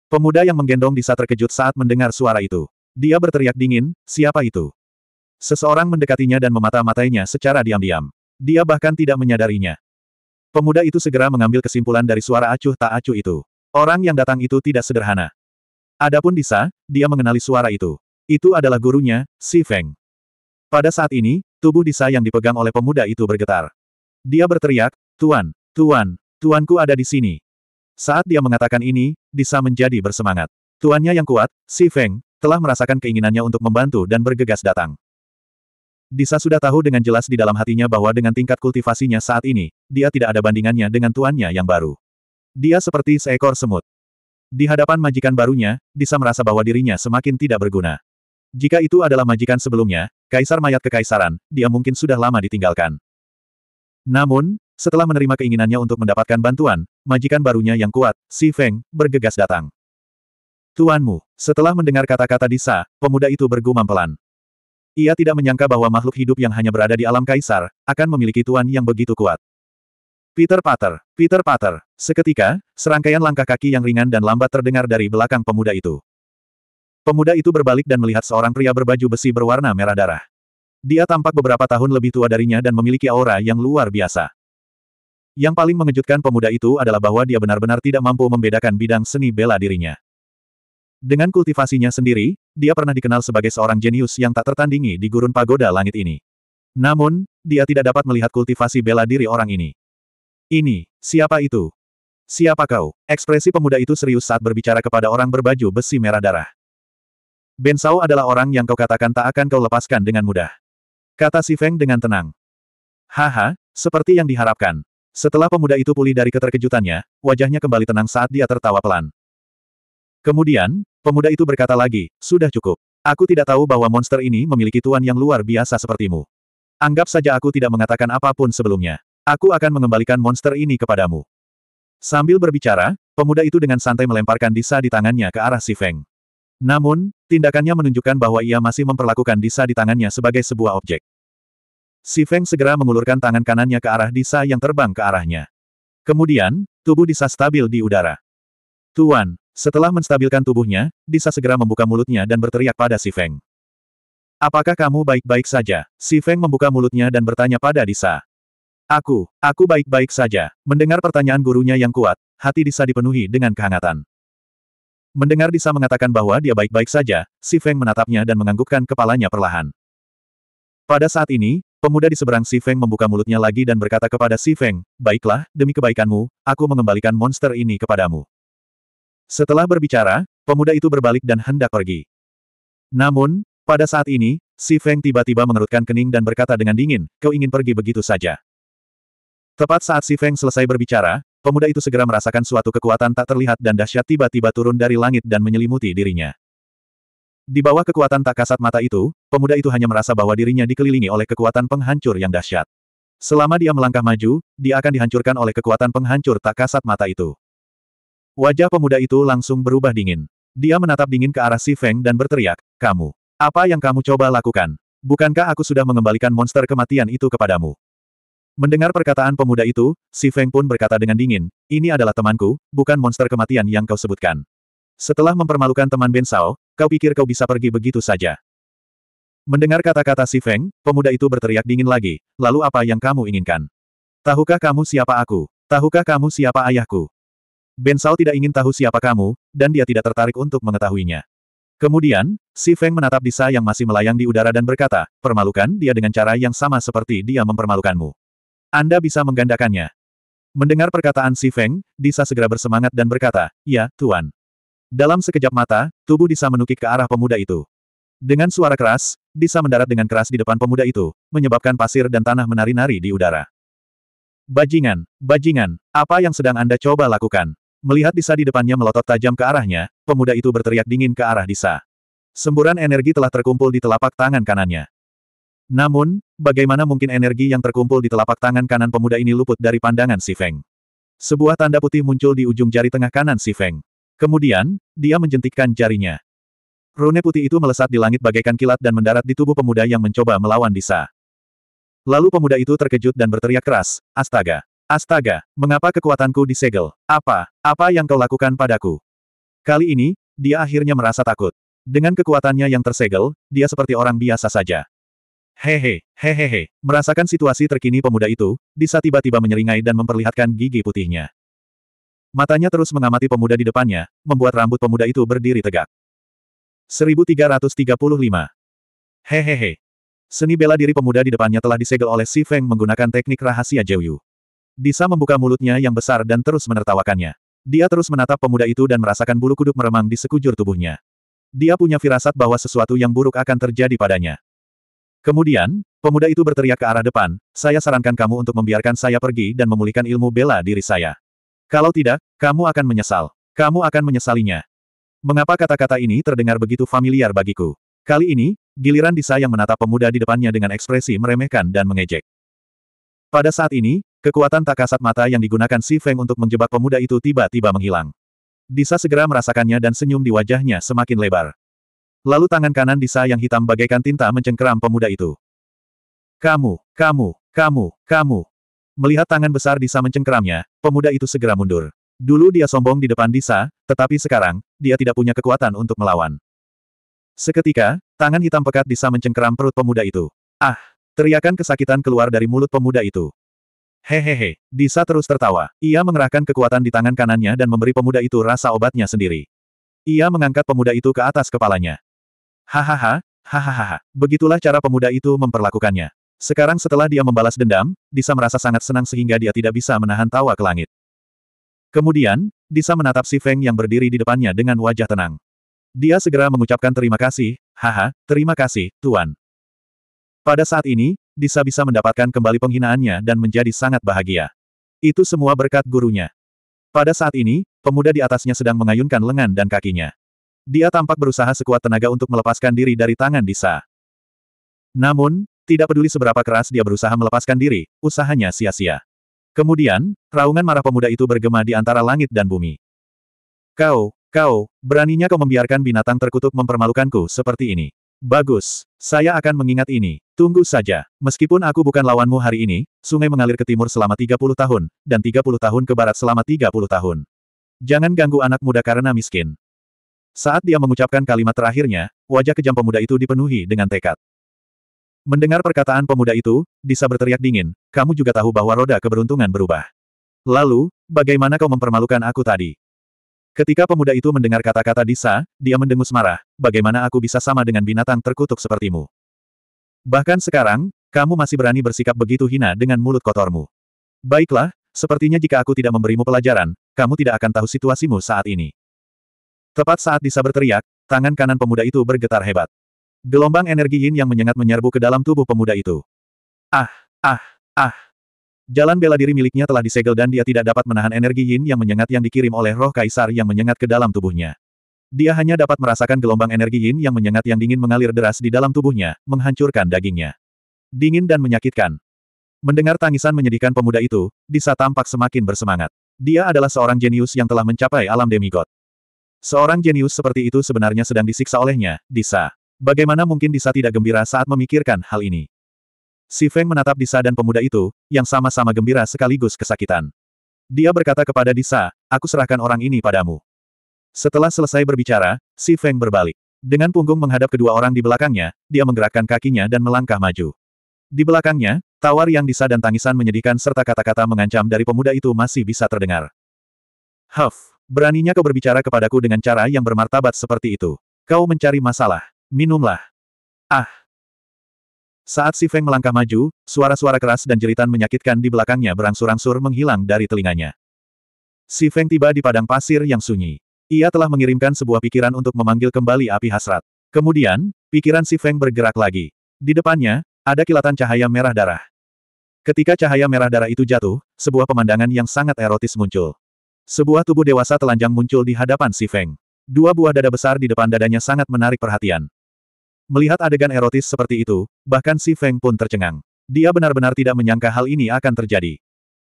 Pemuda yang menggendong Disa terkejut saat mendengar suara itu. Dia berteriak dingin, siapa itu? Seseorang mendekatinya dan memata-matainya secara diam-diam. Dia bahkan tidak menyadarinya. Pemuda itu segera mengambil kesimpulan dari suara acuh tak acuh itu. Orang yang datang itu tidak sederhana. Adapun Disa, dia mengenali suara itu. Itu adalah gurunya, Si Feng. Pada saat ini, tubuh Disa yang dipegang oleh pemuda itu bergetar. Dia berteriak, Tuan, Tuan, Tuanku ada di sini. Saat dia mengatakan ini, Disa menjadi bersemangat. Tuannya yang kuat, Si Feng, telah merasakan keinginannya untuk membantu dan bergegas datang. Disa sudah tahu dengan jelas di dalam hatinya bahwa dengan tingkat kultivasinya saat ini, dia tidak ada bandingannya dengan tuannya yang baru. Dia seperti seekor semut. Di hadapan majikan barunya, Disa merasa bahwa dirinya semakin tidak berguna. Jika itu adalah majikan sebelumnya, kaisar mayat kekaisaran, dia mungkin sudah lama ditinggalkan. Namun, setelah menerima keinginannya untuk mendapatkan bantuan, majikan barunya yang kuat, Si Feng, bergegas datang. Tuanmu, setelah mendengar kata-kata Disa, pemuda itu bergumam pelan. Ia tidak menyangka bahwa makhluk hidup yang hanya berada di alam kaisar, akan memiliki tuan yang begitu kuat. Peter Pater, Peter Pater. Seketika, serangkaian langkah kaki yang ringan dan lambat terdengar dari belakang pemuda itu. Pemuda itu berbalik dan melihat seorang pria berbaju besi berwarna merah darah. Dia tampak beberapa tahun lebih tua darinya dan memiliki aura yang luar biasa. Yang paling mengejutkan pemuda itu adalah bahwa dia benar-benar tidak mampu membedakan bidang seni bela dirinya. Dengan kultivasinya sendiri, dia pernah dikenal sebagai seorang jenius yang tak tertandingi di gurun pagoda langit ini. Namun, dia tidak dapat melihat kultivasi bela diri orang ini. Ini, siapa itu? Siapa kau? Ekspresi pemuda itu serius saat berbicara kepada orang berbaju besi merah darah. Ben Bensau adalah orang yang kau katakan tak akan kau lepaskan dengan mudah. Kata Si Feng dengan tenang. Haha, seperti yang diharapkan, setelah pemuda itu pulih dari keterkejutannya, wajahnya kembali tenang saat dia tertawa pelan. Kemudian, pemuda itu berkata lagi, sudah cukup. Aku tidak tahu bahwa monster ini memiliki tuan yang luar biasa sepertimu. Anggap saja aku tidak mengatakan apapun sebelumnya. Aku akan mengembalikan monster ini kepadamu. Sambil berbicara, pemuda itu dengan santai melemparkan Disa di tangannya ke arah si Feng. Namun, tindakannya menunjukkan bahwa ia masih memperlakukan Disa di tangannya sebagai sebuah objek. Si Feng segera mengulurkan tangan kanannya ke arah Disa yang terbang ke arahnya. Kemudian, tubuh Disa stabil di udara. Tuan, setelah menstabilkan tubuhnya, Disa segera membuka mulutnya dan berteriak pada Si Feng. Apakah kamu baik-baik saja? Si Feng membuka mulutnya dan bertanya pada Disa. Aku, aku baik-baik saja. Mendengar pertanyaan gurunya yang kuat, hati Disa dipenuhi dengan kehangatan. Mendengar Disa mengatakan bahwa dia baik-baik saja, Si Feng menatapnya dan menganggukkan kepalanya perlahan. Pada saat ini, Pemuda di seberang Si Feng membuka mulutnya lagi dan berkata kepada Si Feng, Baiklah, demi kebaikanmu, aku mengembalikan monster ini kepadamu. Setelah berbicara, pemuda itu berbalik dan hendak pergi. Namun, pada saat ini, Si Feng tiba-tiba mengerutkan kening dan berkata dengan dingin, Kau ingin pergi begitu saja. Tepat saat Si Feng selesai berbicara, pemuda itu segera merasakan suatu kekuatan tak terlihat dan dahsyat tiba-tiba turun dari langit dan menyelimuti dirinya. Di bawah kekuatan tak kasat mata itu, pemuda itu hanya merasa bahwa dirinya dikelilingi oleh kekuatan penghancur yang dahsyat. Selama dia melangkah maju, dia akan dihancurkan oleh kekuatan penghancur tak kasat mata itu. Wajah pemuda itu langsung berubah dingin. Dia menatap dingin ke arah Si Feng dan berteriak, Kamu! Apa yang kamu coba lakukan? Bukankah aku sudah mengembalikan monster kematian itu kepadamu? Mendengar perkataan pemuda itu, Si Feng pun berkata dengan dingin, Ini adalah temanku, bukan monster kematian yang kau sebutkan. Setelah mempermalukan teman Ben Sao, Kau pikir kau bisa pergi begitu saja? Mendengar kata-kata si Feng, pemuda itu berteriak dingin lagi, lalu apa yang kamu inginkan? Tahukah kamu siapa aku? Tahukah kamu siapa ayahku? Ben Sao tidak ingin tahu siapa kamu, dan dia tidak tertarik untuk mengetahuinya. Kemudian, si Feng menatap Disa yang masih melayang di udara dan berkata, permalukan dia dengan cara yang sama seperti dia mempermalukanmu. Anda bisa menggandakannya. Mendengar perkataan si Feng, Disa segera bersemangat dan berkata, ya, Tuan. Dalam sekejap mata, tubuh Disa menukik ke arah pemuda itu. Dengan suara keras, Disa mendarat dengan keras di depan pemuda itu, menyebabkan pasir dan tanah menari-nari di udara. Bajingan, bajingan, apa yang sedang Anda coba lakukan? Melihat Disa di depannya melotot tajam ke arahnya, pemuda itu berteriak dingin ke arah Disa. Semburan energi telah terkumpul di telapak tangan kanannya. Namun, bagaimana mungkin energi yang terkumpul di telapak tangan kanan pemuda ini luput dari pandangan Si Feng? Sebuah tanda putih muncul di ujung jari tengah kanan Si Feng. Kemudian, dia menjentikkan jarinya. Rune putih itu melesat di langit bagaikan kilat dan mendarat di tubuh pemuda yang mencoba melawan Disa. Lalu pemuda itu terkejut dan berteriak keras, Astaga! Astaga! Mengapa kekuatanku disegel? Apa? Apa yang kau lakukan padaku? Kali ini, dia akhirnya merasa takut. Dengan kekuatannya yang tersegel, dia seperti orang biasa saja. Hehe, hehehe, merasakan situasi terkini pemuda itu, Disa tiba-tiba menyeringai dan memperlihatkan gigi putihnya. Matanya terus mengamati pemuda di depannya, membuat rambut pemuda itu berdiri tegak. 1335. Hehehe. Seni bela diri pemuda di depannya telah disegel oleh Si Feng menggunakan teknik rahasia Jiu Disa membuka mulutnya yang besar dan terus menertawakannya. Dia terus menatap pemuda itu dan merasakan bulu kuduk meremang di sekujur tubuhnya. Dia punya firasat bahwa sesuatu yang buruk akan terjadi padanya. Kemudian, pemuda itu berteriak ke arah depan, saya sarankan kamu untuk membiarkan saya pergi dan memulihkan ilmu bela diri saya. Kalau tidak, kamu akan menyesal. Kamu akan menyesalinya. Mengapa kata-kata ini terdengar begitu familiar bagiku? Kali ini, giliran Disa yang menatap pemuda di depannya dengan ekspresi meremehkan dan mengejek. Pada saat ini, kekuatan tak kasat mata yang digunakan Si Feng untuk menjebak pemuda itu tiba-tiba menghilang. Disa segera merasakannya dan senyum di wajahnya semakin lebar. Lalu tangan kanan Disa yang hitam bagaikan tinta mencengkeram pemuda itu. Kamu, kamu, kamu, kamu, Melihat tangan besar Disa mencengkeramnya, pemuda itu segera mundur. Dulu dia sombong di depan Disa, tetapi sekarang, dia tidak punya kekuatan untuk melawan. Seketika, tangan hitam pekat Disa mencengkeram perut pemuda itu. Ah! Teriakan kesakitan keluar dari mulut pemuda itu. Hehehe, Disa terus tertawa. Ia mengerahkan kekuatan di tangan kanannya dan memberi pemuda itu rasa obatnya sendiri. Ia mengangkat pemuda itu ke atas kepalanya. Hahaha, hahaha. Begitulah cara pemuda itu memperlakukannya. Sekarang setelah dia membalas dendam, Disa merasa sangat senang sehingga dia tidak bisa menahan tawa ke langit. Kemudian, Disa menatap si Feng yang berdiri di depannya dengan wajah tenang. Dia segera mengucapkan terima kasih, haha, terima kasih, Tuan. Pada saat ini, Disa bisa mendapatkan kembali penghinaannya dan menjadi sangat bahagia. Itu semua berkat gurunya. Pada saat ini, pemuda di atasnya sedang mengayunkan lengan dan kakinya. Dia tampak berusaha sekuat tenaga untuk melepaskan diri dari tangan Disa. Namun, tidak peduli seberapa keras dia berusaha melepaskan diri, usahanya sia-sia. Kemudian, raungan marah pemuda itu bergema di antara langit dan bumi. Kau, kau, beraninya kau membiarkan binatang terkutuk mempermalukanku seperti ini. Bagus, saya akan mengingat ini. Tunggu saja, meskipun aku bukan lawanmu hari ini, sungai mengalir ke timur selama 30 tahun, dan 30 tahun ke barat selama 30 tahun. Jangan ganggu anak muda karena miskin. Saat dia mengucapkan kalimat terakhirnya, wajah kejam pemuda itu dipenuhi dengan tekad. Mendengar perkataan pemuda itu, Disa berteriak dingin, kamu juga tahu bahwa roda keberuntungan berubah. Lalu, bagaimana kau mempermalukan aku tadi? Ketika pemuda itu mendengar kata-kata Disa, dia mendengus marah, bagaimana aku bisa sama dengan binatang terkutuk sepertimu? Bahkan sekarang, kamu masih berani bersikap begitu hina dengan mulut kotormu. Baiklah, sepertinya jika aku tidak memberimu pelajaran, kamu tidak akan tahu situasimu saat ini. Tepat saat Disa berteriak, tangan kanan pemuda itu bergetar hebat. Gelombang energi yin yang menyengat menyerbu ke dalam tubuh pemuda itu. Ah, ah, ah. Jalan bela diri miliknya telah disegel dan dia tidak dapat menahan energi yin yang menyengat yang dikirim oleh roh kaisar yang menyengat ke dalam tubuhnya. Dia hanya dapat merasakan gelombang energi yin yang menyengat yang dingin mengalir deras di dalam tubuhnya, menghancurkan dagingnya. Dingin dan menyakitkan. Mendengar tangisan menyedihkan pemuda itu, Disa tampak semakin bersemangat. Dia adalah seorang jenius yang telah mencapai alam demigod. Seorang jenius seperti itu sebenarnya sedang disiksa olehnya, Disa. Bagaimana mungkin Disa tidak gembira saat memikirkan hal ini? Si Feng menatap Disa dan pemuda itu, yang sama-sama gembira sekaligus kesakitan. Dia berkata kepada Disa, aku serahkan orang ini padamu. Setelah selesai berbicara, si Feng berbalik. Dengan punggung menghadap kedua orang di belakangnya, dia menggerakkan kakinya dan melangkah maju. Di belakangnya, tawar yang Disa dan tangisan menyedihkan serta kata-kata mengancam dari pemuda itu masih bisa terdengar. Huff, beraninya kau berbicara kepadaku dengan cara yang bermartabat seperti itu. Kau mencari masalah. Minumlah. Ah! Saat si Feng melangkah maju, suara-suara keras dan jeritan menyakitkan di belakangnya berangsur-angsur menghilang dari telinganya. Si Feng tiba di padang pasir yang sunyi. Ia telah mengirimkan sebuah pikiran untuk memanggil kembali api hasrat. Kemudian, pikiran si Feng bergerak lagi. Di depannya, ada kilatan cahaya merah darah. Ketika cahaya merah darah itu jatuh, sebuah pemandangan yang sangat erotis muncul. Sebuah tubuh dewasa telanjang muncul di hadapan si Feng. Dua buah dada besar di depan dadanya sangat menarik perhatian. Melihat adegan erotis seperti itu, bahkan si Feng pun tercengang. Dia benar-benar tidak menyangka hal ini akan terjadi.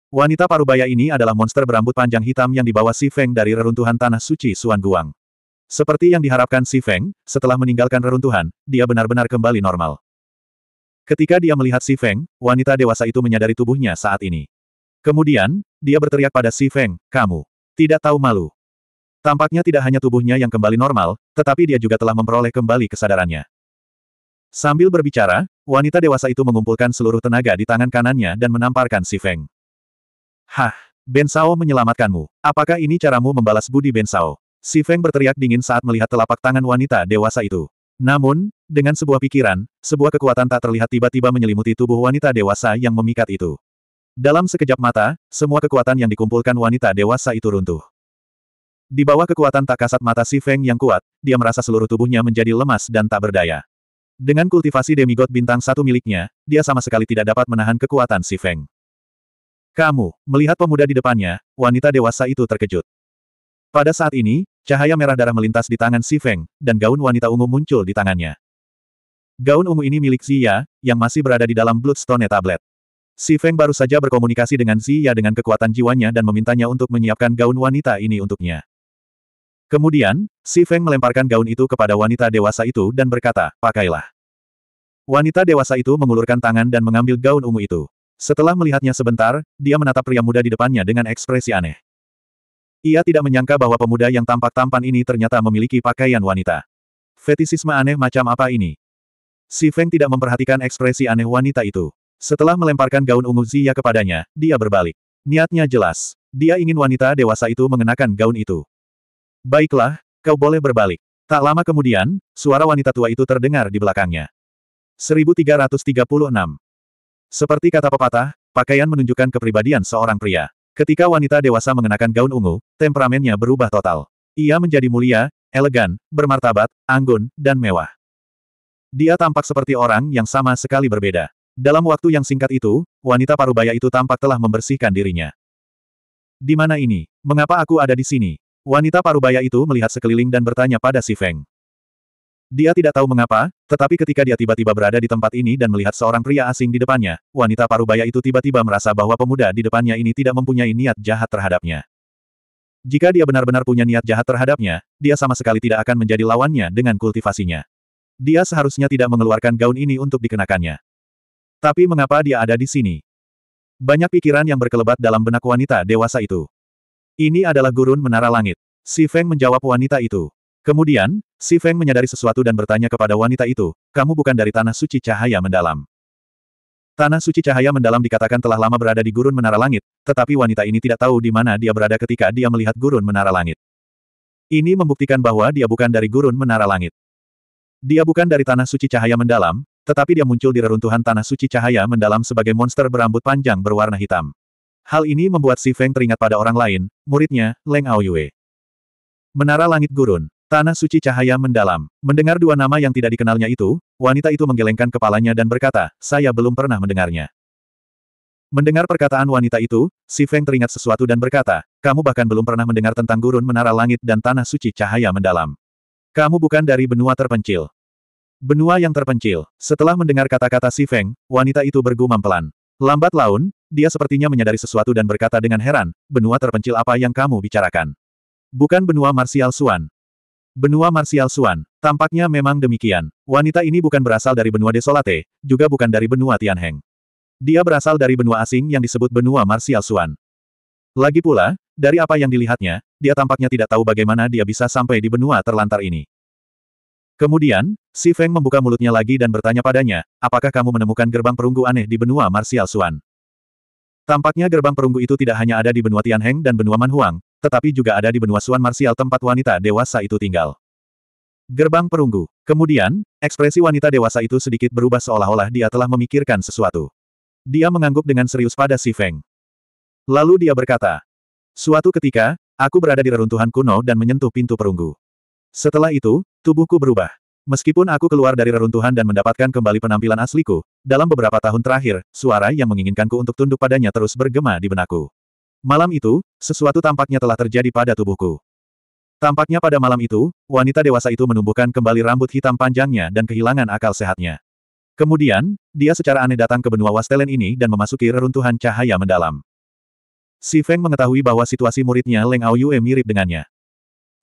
Wanita parubaya ini adalah monster berambut panjang hitam yang dibawa si Feng dari reruntuhan tanah suci Suan Guang. Seperti yang diharapkan si Feng, setelah meninggalkan reruntuhan, dia benar-benar kembali normal. Ketika dia melihat si Feng, wanita dewasa itu menyadari tubuhnya saat ini. Kemudian, dia berteriak pada si Feng, kamu tidak tahu malu. Tampaknya tidak hanya tubuhnya yang kembali normal, tetapi dia juga telah memperoleh kembali kesadarannya. Sambil berbicara, wanita dewasa itu mengumpulkan seluruh tenaga di tangan kanannya dan menamparkan si Feng. Hah, Ben Sao menyelamatkanmu. Apakah ini caramu membalas budi Ben Sao? Si Feng berteriak dingin saat melihat telapak tangan wanita dewasa itu. Namun, dengan sebuah pikiran, sebuah kekuatan tak terlihat tiba-tiba menyelimuti tubuh wanita dewasa yang memikat itu. Dalam sekejap mata, semua kekuatan yang dikumpulkan wanita dewasa itu runtuh. Di bawah kekuatan tak kasat mata si Feng yang kuat, dia merasa seluruh tubuhnya menjadi lemas dan tak berdaya. Dengan kultivasi demigod bintang satu miliknya, dia sama sekali tidak dapat menahan kekuatan si Feng. Kamu, melihat pemuda di depannya, wanita dewasa itu terkejut. Pada saat ini, cahaya merah darah melintas di tangan si Feng, dan gaun wanita ungu muncul di tangannya. Gaun ungu ini milik Xia yang masih berada di dalam Bloodstone tablet. Si Feng baru saja berkomunikasi dengan Xia dengan kekuatan jiwanya dan memintanya untuk menyiapkan gaun wanita ini untuknya. Kemudian, Si Feng melemparkan gaun itu kepada wanita dewasa itu dan berkata, pakailah. Wanita dewasa itu mengulurkan tangan dan mengambil gaun ungu itu. Setelah melihatnya sebentar, dia menatap pria muda di depannya dengan ekspresi aneh. Ia tidak menyangka bahwa pemuda yang tampak tampan ini ternyata memiliki pakaian wanita. Fetisisme aneh macam apa ini? Si Feng tidak memperhatikan ekspresi aneh wanita itu. Setelah melemparkan gaun ungu Zia kepadanya, dia berbalik. Niatnya jelas. Dia ingin wanita dewasa itu mengenakan gaun itu. Baiklah, kau boleh berbalik. Tak lama kemudian, suara wanita tua itu terdengar di belakangnya. 1336. Seperti kata pepatah, pakaian menunjukkan kepribadian seorang pria. Ketika wanita dewasa mengenakan gaun ungu, temperamennya berubah total. Ia menjadi mulia, elegan, bermartabat, anggun, dan mewah. Dia tampak seperti orang yang sama sekali berbeda. Dalam waktu yang singkat itu, wanita parubaya itu tampak telah membersihkan dirinya. Di mana ini? Mengapa aku ada di sini? Wanita parubaya itu melihat sekeliling dan bertanya pada si Feng. Dia tidak tahu mengapa, tetapi ketika dia tiba-tiba berada di tempat ini dan melihat seorang pria asing di depannya, wanita parubaya itu tiba-tiba merasa bahwa pemuda di depannya ini tidak mempunyai niat jahat terhadapnya. Jika dia benar-benar punya niat jahat terhadapnya, dia sama sekali tidak akan menjadi lawannya dengan kultivasinya. Dia seharusnya tidak mengeluarkan gaun ini untuk dikenakannya. Tapi mengapa dia ada di sini? Banyak pikiran yang berkelebat dalam benak wanita dewasa itu. Ini adalah gurun menara langit. Si Feng menjawab wanita itu. Kemudian, si Feng menyadari sesuatu dan bertanya kepada wanita itu, kamu bukan dari Tanah Suci Cahaya Mendalam. Tanah Suci Cahaya Mendalam dikatakan telah lama berada di gurun menara langit, tetapi wanita ini tidak tahu di mana dia berada ketika dia melihat gurun menara langit. Ini membuktikan bahwa dia bukan dari gurun menara langit. Dia bukan dari Tanah Suci Cahaya Mendalam, tetapi dia muncul di reruntuhan Tanah Suci Cahaya Mendalam sebagai monster berambut panjang berwarna hitam. Hal ini membuat Si Feng teringat pada orang lain, muridnya, Leng Aoyue. Menara Langit Gurun. Tanah Suci Cahaya Mendalam. Mendengar dua nama yang tidak dikenalnya itu, wanita itu menggelengkan kepalanya dan berkata, saya belum pernah mendengarnya. Mendengar perkataan wanita itu, Si Feng teringat sesuatu dan berkata, kamu bahkan belum pernah mendengar tentang gurun menara langit dan tanah suci cahaya mendalam. Kamu bukan dari benua terpencil. Benua yang terpencil. Setelah mendengar kata-kata Si Feng, wanita itu bergumam pelan. Lambat laun, dia sepertinya menyadari sesuatu dan berkata dengan heran, benua terpencil apa yang kamu bicarakan? Bukan benua Marsial Suan. Benua Marsial Suan, tampaknya memang demikian. Wanita ini bukan berasal dari benua Desolate, juga bukan dari benua Tianheng. Dia berasal dari benua asing yang disebut benua Marsial Suan. Lagi pula, dari apa yang dilihatnya, dia tampaknya tidak tahu bagaimana dia bisa sampai di benua terlantar ini. Kemudian, Si Feng membuka mulutnya lagi dan bertanya padanya, apakah kamu menemukan gerbang perunggu aneh di benua Marsial Suan? Tampaknya gerbang perunggu itu tidak hanya ada di benua Tianheng dan benua Manhuang, tetapi juga ada di benua Suan Marsial tempat wanita dewasa itu tinggal. Gerbang perunggu. Kemudian, ekspresi wanita dewasa itu sedikit berubah seolah-olah dia telah memikirkan sesuatu. Dia mengangguk dengan serius pada Si Feng. Lalu dia berkata, Suatu ketika, aku berada di reruntuhan kuno dan menyentuh pintu perunggu. Setelah itu, tubuhku berubah. Meskipun aku keluar dari reruntuhan dan mendapatkan kembali penampilan asliku, dalam beberapa tahun terakhir, suara yang menginginkanku untuk tunduk padanya terus bergema di benakku. Malam itu, sesuatu tampaknya telah terjadi pada tubuhku. Tampaknya pada malam itu, wanita dewasa itu menumbuhkan kembali rambut hitam panjangnya dan kehilangan akal sehatnya. Kemudian, dia secara aneh datang ke benua Wastelen ini dan memasuki reruntuhan cahaya mendalam. Si Feng mengetahui bahwa situasi muridnya Leng Aoyue mirip dengannya.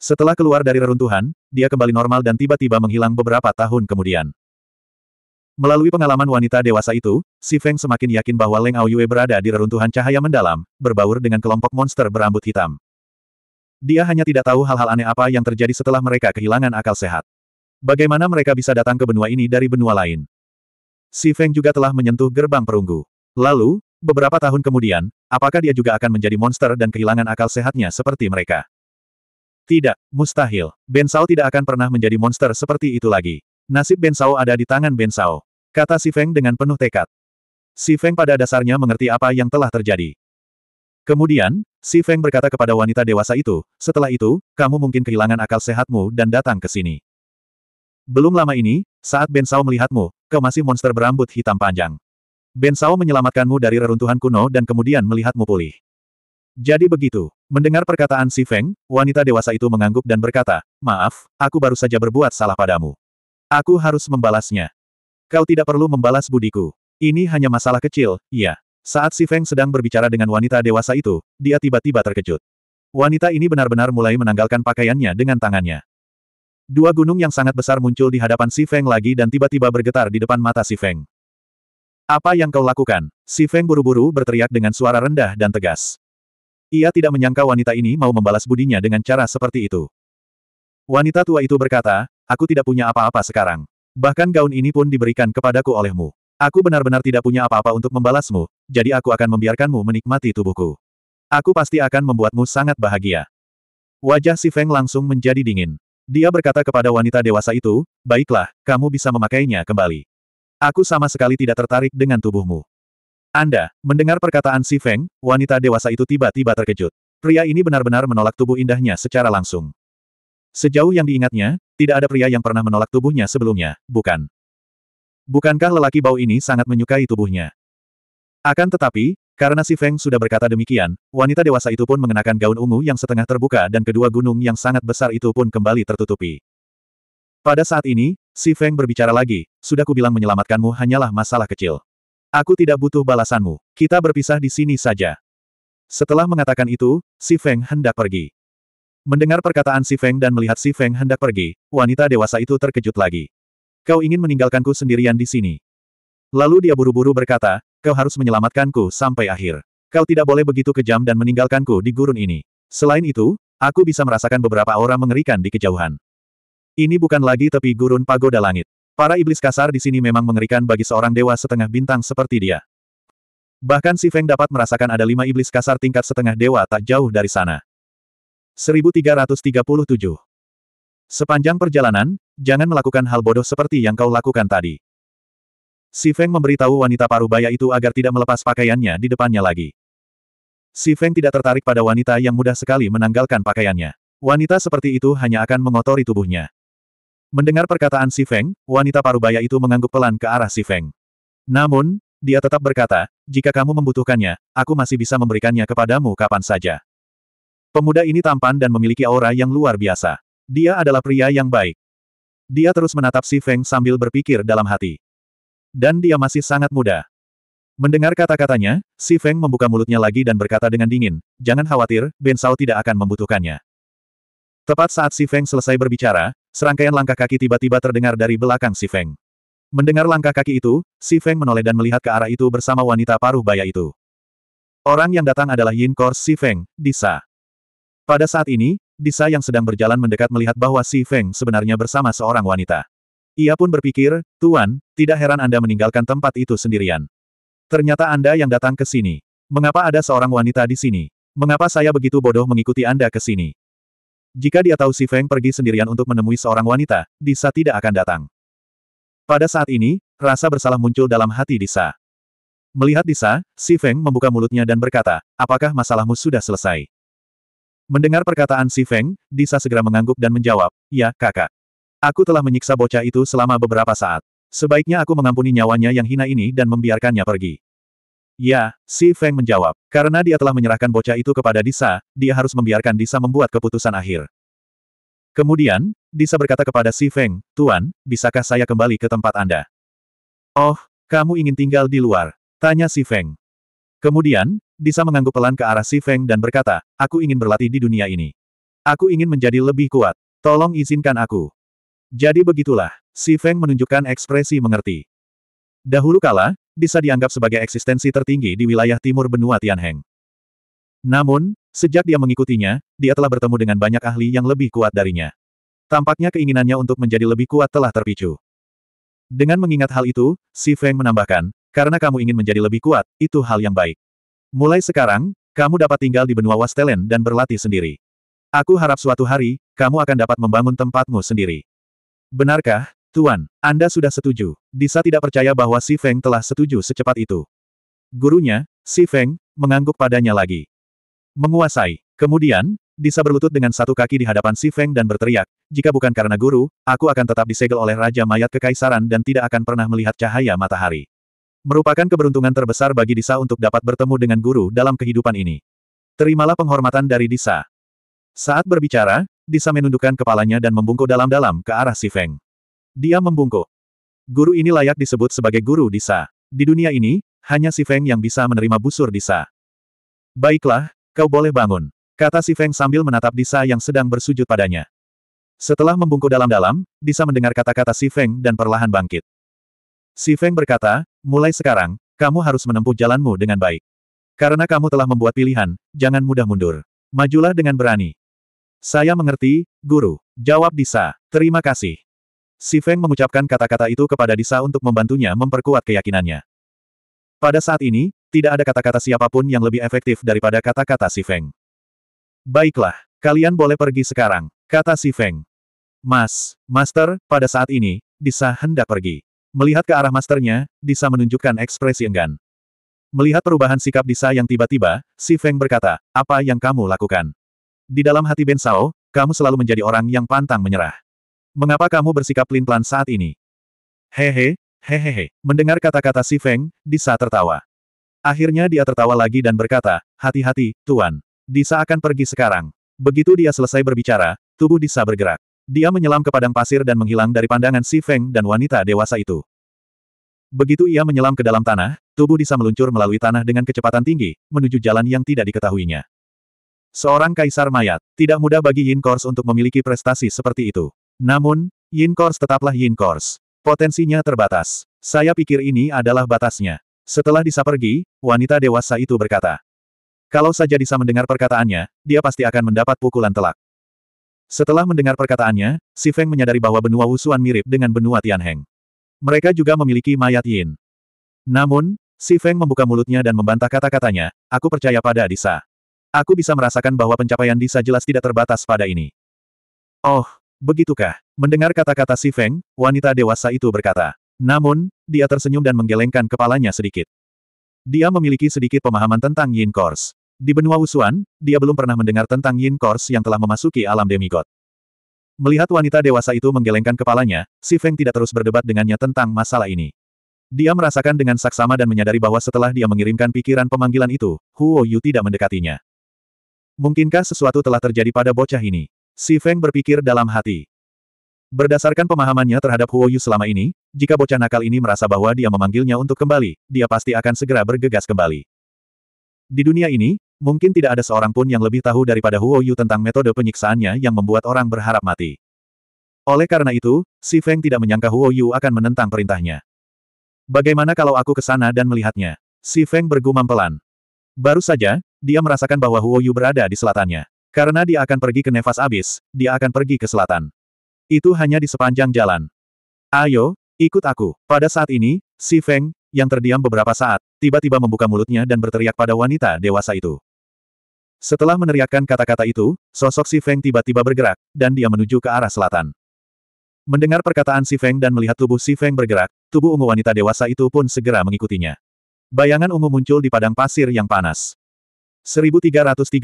Setelah keluar dari reruntuhan, dia kembali normal dan tiba-tiba menghilang beberapa tahun kemudian. Melalui pengalaman wanita dewasa itu, Si Feng semakin yakin bahwa Leng Aoyue berada di reruntuhan cahaya mendalam, berbaur dengan kelompok monster berambut hitam. Dia hanya tidak tahu hal-hal aneh apa yang terjadi setelah mereka kehilangan akal sehat. Bagaimana mereka bisa datang ke benua ini dari benua lain? Si Feng juga telah menyentuh gerbang perunggu. Lalu, beberapa tahun kemudian, apakah dia juga akan menjadi monster dan kehilangan akal sehatnya seperti mereka? Tidak, mustahil. Ben Sao tidak akan pernah menjadi monster seperti itu lagi. Nasib Ben Sao ada di tangan Ben Sao. Kata Si Feng dengan penuh tekad. Si Feng pada dasarnya mengerti apa yang telah terjadi. Kemudian, Si Feng berkata kepada wanita dewasa itu, setelah itu, kamu mungkin kehilangan akal sehatmu dan datang ke sini. Belum lama ini, saat Ben Sao melihatmu, kau masih monster berambut hitam panjang. Ben Sao menyelamatkanmu dari reruntuhan kuno dan kemudian melihatmu pulih. Jadi begitu. Mendengar perkataan si Feng, wanita dewasa itu mengangguk dan berkata, Maaf, aku baru saja berbuat salah padamu. Aku harus membalasnya. Kau tidak perlu membalas budiku. Ini hanya masalah kecil, iya. Saat si Feng sedang berbicara dengan wanita dewasa itu, dia tiba-tiba terkejut. Wanita ini benar-benar mulai menanggalkan pakaiannya dengan tangannya. Dua gunung yang sangat besar muncul di hadapan si Feng lagi dan tiba-tiba bergetar di depan mata si Feng. Apa yang kau lakukan? Si Feng buru-buru berteriak dengan suara rendah dan tegas. Ia tidak menyangka wanita ini mau membalas budinya dengan cara seperti itu. Wanita tua itu berkata, aku tidak punya apa-apa sekarang. Bahkan gaun ini pun diberikan kepadaku olehmu. Aku benar-benar tidak punya apa-apa untuk membalasmu, jadi aku akan membiarkanmu menikmati tubuhku. Aku pasti akan membuatmu sangat bahagia. Wajah si Feng langsung menjadi dingin. Dia berkata kepada wanita dewasa itu, baiklah, kamu bisa memakainya kembali. Aku sama sekali tidak tertarik dengan tubuhmu. Anda, mendengar perkataan Si Feng, wanita dewasa itu tiba-tiba terkejut. Pria ini benar-benar menolak tubuh indahnya secara langsung. Sejauh yang diingatnya, tidak ada pria yang pernah menolak tubuhnya sebelumnya, bukan? Bukankah lelaki bau ini sangat menyukai tubuhnya? Akan tetapi, karena si Feng sudah berkata demikian, wanita dewasa itu pun mengenakan gaun ungu yang setengah terbuka dan kedua gunung yang sangat besar itu pun kembali tertutupi. Pada saat ini, si Feng berbicara lagi, sudah kubilang menyelamatkanmu hanyalah masalah kecil. Aku tidak butuh balasanmu. Kita berpisah di sini saja. Setelah mengatakan itu, Si Feng hendak pergi. Mendengar perkataan Si Feng dan melihat Si Feng hendak pergi, wanita dewasa itu terkejut lagi. Kau ingin meninggalkanku sendirian di sini. Lalu dia buru-buru berkata, kau harus menyelamatkanku sampai akhir. Kau tidak boleh begitu kejam dan meninggalkanku di gurun ini. Selain itu, aku bisa merasakan beberapa aura mengerikan di kejauhan. Ini bukan lagi tepi gurun pagoda langit. Para iblis kasar di sini memang mengerikan bagi seorang dewa setengah bintang seperti dia. Bahkan si Feng dapat merasakan ada lima iblis kasar tingkat setengah dewa tak jauh dari sana. 1337 Sepanjang perjalanan, jangan melakukan hal bodoh seperti yang kau lakukan tadi. Si Feng memberitahu wanita parubaya itu agar tidak melepas pakaiannya di depannya lagi. Si Feng tidak tertarik pada wanita yang mudah sekali menanggalkan pakaiannya. Wanita seperti itu hanya akan mengotori tubuhnya. Mendengar perkataan Si Feng, wanita parubaya itu mengangguk pelan ke arah Si Feng. Namun, dia tetap berkata, jika kamu membutuhkannya, aku masih bisa memberikannya kepadamu kapan saja. Pemuda ini tampan dan memiliki aura yang luar biasa. Dia adalah pria yang baik. Dia terus menatap Si Feng sambil berpikir dalam hati. Dan dia masih sangat muda. Mendengar kata-katanya, Si Feng membuka mulutnya lagi dan berkata dengan dingin, jangan khawatir, Ben Sao tidak akan membutuhkannya. Tepat saat Si Feng selesai berbicara, serangkaian langkah kaki tiba-tiba terdengar dari belakang Si Feng. Mendengar langkah kaki itu, Si Feng menoleh dan melihat ke arah itu bersama wanita paruh baya itu. Orang yang datang adalah Yin Kors Si Feng, Disa. Pada saat ini, Disa yang sedang berjalan mendekat melihat bahwa Si Feng sebenarnya bersama seorang wanita. Ia pun berpikir, Tuan, tidak heran Anda meninggalkan tempat itu sendirian. Ternyata Anda yang datang ke sini. Mengapa ada seorang wanita di sini? Mengapa saya begitu bodoh mengikuti Anda ke sini? Jika dia tahu si Feng pergi sendirian untuk menemui seorang wanita, Disa tidak akan datang. Pada saat ini, rasa bersalah muncul dalam hati Disa. Melihat Disa, si Feng membuka mulutnya dan berkata, apakah masalahmu sudah selesai? Mendengar perkataan si Feng, Disa segera mengangguk dan menjawab, ya, kakak. Aku telah menyiksa bocah itu selama beberapa saat. Sebaiknya aku mengampuni nyawanya yang hina ini dan membiarkannya pergi. Ya, Si Feng menjawab. Karena dia telah menyerahkan bocah itu kepada Disa, dia harus membiarkan Disa membuat keputusan akhir. Kemudian, Disa berkata kepada Si Feng, Tuan, bisakah saya kembali ke tempat Anda? Oh, kamu ingin tinggal di luar? Tanya Si Feng. Kemudian, Disa mengangguk pelan ke arah Si Feng dan berkata, Aku ingin berlatih di dunia ini. Aku ingin menjadi lebih kuat. Tolong izinkan aku. Jadi begitulah, Si Feng menunjukkan ekspresi mengerti. Dahulu kala, bisa dianggap sebagai eksistensi tertinggi di wilayah timur benua Tianheng. Namun, sejak dia mengikutinya, dia telah bertemu dengan banyak ahli yang lebih kuat darinya. Tampaknya keinginannya untuk menjadi lebih kuat telah terpicu. Dengan mengingat hal itu, Si Feng menambahkan, karena kamu ingin menjadi lebih kuat, itu hal yang baik. Mulai sekarang, kamu dapat tinggal di benua Wastelen dan berlatih sendiri. Aku harap suatu hari, kamu akan dapat membangun tempatmu sendiri. Benarkah, Tuan, Anda sudah setuju. Disa tidak percaya bahwa Si Feng telah setuju secepat itu. Gurunya, Si Feng, mengangguk padanya lagi. Menguasai. Kemudian, Disa berlutut dengan satu kaki di hadapan Si Feng dan berteriak, jika bukan karena guru, aku akan tetap disegel oleh Raja Mayat Kekaisaran dan tidak akan pernah melihat cahaya matahari. Merupakan keberuntungan terbesar bagi Disa untuk dapat bertemu dengan guru dalam kehidupan ini. Terimalah penghormatan dari Disa. Saat berbicara, Disa menundukkan kepalanya dan membungkuk dalam-dalam ke arah Si Feng. Dia membungkuk. Guru ini layak disebut sebagai guru Disa. Di dunia ini, hanya si Feng yang bisa menerima busur Disa. Baiklah, kau boleh bangun. Kata si Feng sambil menatap Disa yang sedang bersujud padanya. Setelah membungkuk dalam-dalam, Disa mendengar kata-kata si Feng dan perlahan bangkit. Si Feng berkata, mulai sekarang, kamu harus menempuh jalanmu dengan baik. Karena kamu telah membuat pilihan, jangan mudah mundur. Majulah dengan berani. Saya mengerti, Guru. Jawab Disa. Terima kasih. Si Feng mengucapkan kata-kata itu kepada Disa untuk membantunya memperkuat keyakinannya. Pada saat ini, tidak ada kata-kata siapapun yang lebih efektif daripada kata-kata Si Feng. Baiklah, kalian boleh pergi sekarang, kata Si Feng. Mas, Master, pada saat ini, Disa hendak pergi. Melihat ke arah masternya, Disa menunjukkan ekspresi enggan. Melihat perubahan sikap Disa yang tiba-tiba, Si Feng berkata, apa yang kamu lakukan? Di dalam hati Ben Sao, kamu selalu menjadi orang yang pantang menyerah. Mengapa kamu bersikap pelin-pelan saat ini? Hehe, hehehe. Mendengar kata-kata si Feng, Disa tertawa. Akhirnya dia tertawa lagi dan berkata, hati-hati, Tuan. Disa akan pergi sekarang. Begitu dia selesai berbicara, tubuh Disa bergerak. Dia menyelam ke padang pasir dan menghilang dari pandangan si Feng dan wanita dewasa itu. Begitu ia menyelam ke dalam tanah, tubuh Disa meluncur melalui tanah dengan kecepatan tinggi, menuju jalan yang tidak diketahuinya. Seorang kaisar mayat, tidak mudah bagi Yin Kors untuk memiliki prestasi seperti itu. Namun, Yin Kors tetaplah Yin Kors. Potensinya terbatas. Saya pikir ini adalah batasnya. Setelah Disa pergi, wanita dewasa itu berkata. Kalau saja Disa mendengar perkataannya, dia pasti akan mendapat pukulan telak. Setelah mendengar perkataannya, Si Feng menyadari bahwa benua Wusuan mirip dengan benua Tianheng. Mereka juga memiliki mayat Yin. Namun, Si Feng membuka mulutnya dan membantah kata-katanya, aku percaya pada Disa. Aku bisa merasakan bahwa pencapaian Disa jelas tidak terbatas pada ini. Oh, Begitukah? Mendengar kata-kata si Feng, wanita dewasa itu berkata. Namun, dia tersenyum dan menggelengkan kepalanya sedikit. Dia memiliki sedikit pemahaman tentang Yin Course. Di benua Usuan, dia belum pernah mendengar tentang Yin Course yang telah memasuki alam demigod. Melihat wanita dewasa itu menggelengkan kepalanya, si Feng tidak terus berdebat dengannya tentang masalah ini. Dia merasakan dengan saksama dan menyadari bahwa setelah dia mengirimkan pikiran pemanggilan itu, Huo Yu tidak mendekatinya. Mungkinkah sesuatu telah terjadi pada bocah ini? Si Feng berpikir dalam hati. Berdasarkan pemahamannya terhadap Huo Yu selama ini, jika bocah nakal ini merasa bahwa dia memanggilnya untuk kembali, dia pasti akan segera bergegas kembali. Di dunia ini, mungkin tidak ada seorang pun yang lebih tahu daripada Huo Yu tentang metode penyiksaannya yang membuat orang berharap mati. Oleh karena itu, Si Feng tidak menyangka Huo Yu akan menentang perintahnya. Bagaimana kalau aku ke sana dan melihatnya? Si Feng bergumam pelan. Baru saja, dia merasakan bahwa Huo Yu berada di selatannya. Karena dia akan pergi ke Nefas Abis, dia akan pergi ke selatan. Itu hanya di sepanjang jalan. Ayo, ikut aku. Pada saat ini, si Feng, yang terdiam beberapa saat, tiba-tiba membuka mulutnya dan berteriak pada wanita dewasa itu. Setelah meneriakkan kata-kata itu, sosok si Feng tiba-tiba bergerak, dan dia menuju ke arah selatan. Mendengar perkataan si Feng dan melihat tubuh si Feng bergerak, tubuh ungu wanita dewasa itu pun segera mengikutinya. Bayangan ungu muncul di padang pasir yang panas. 1338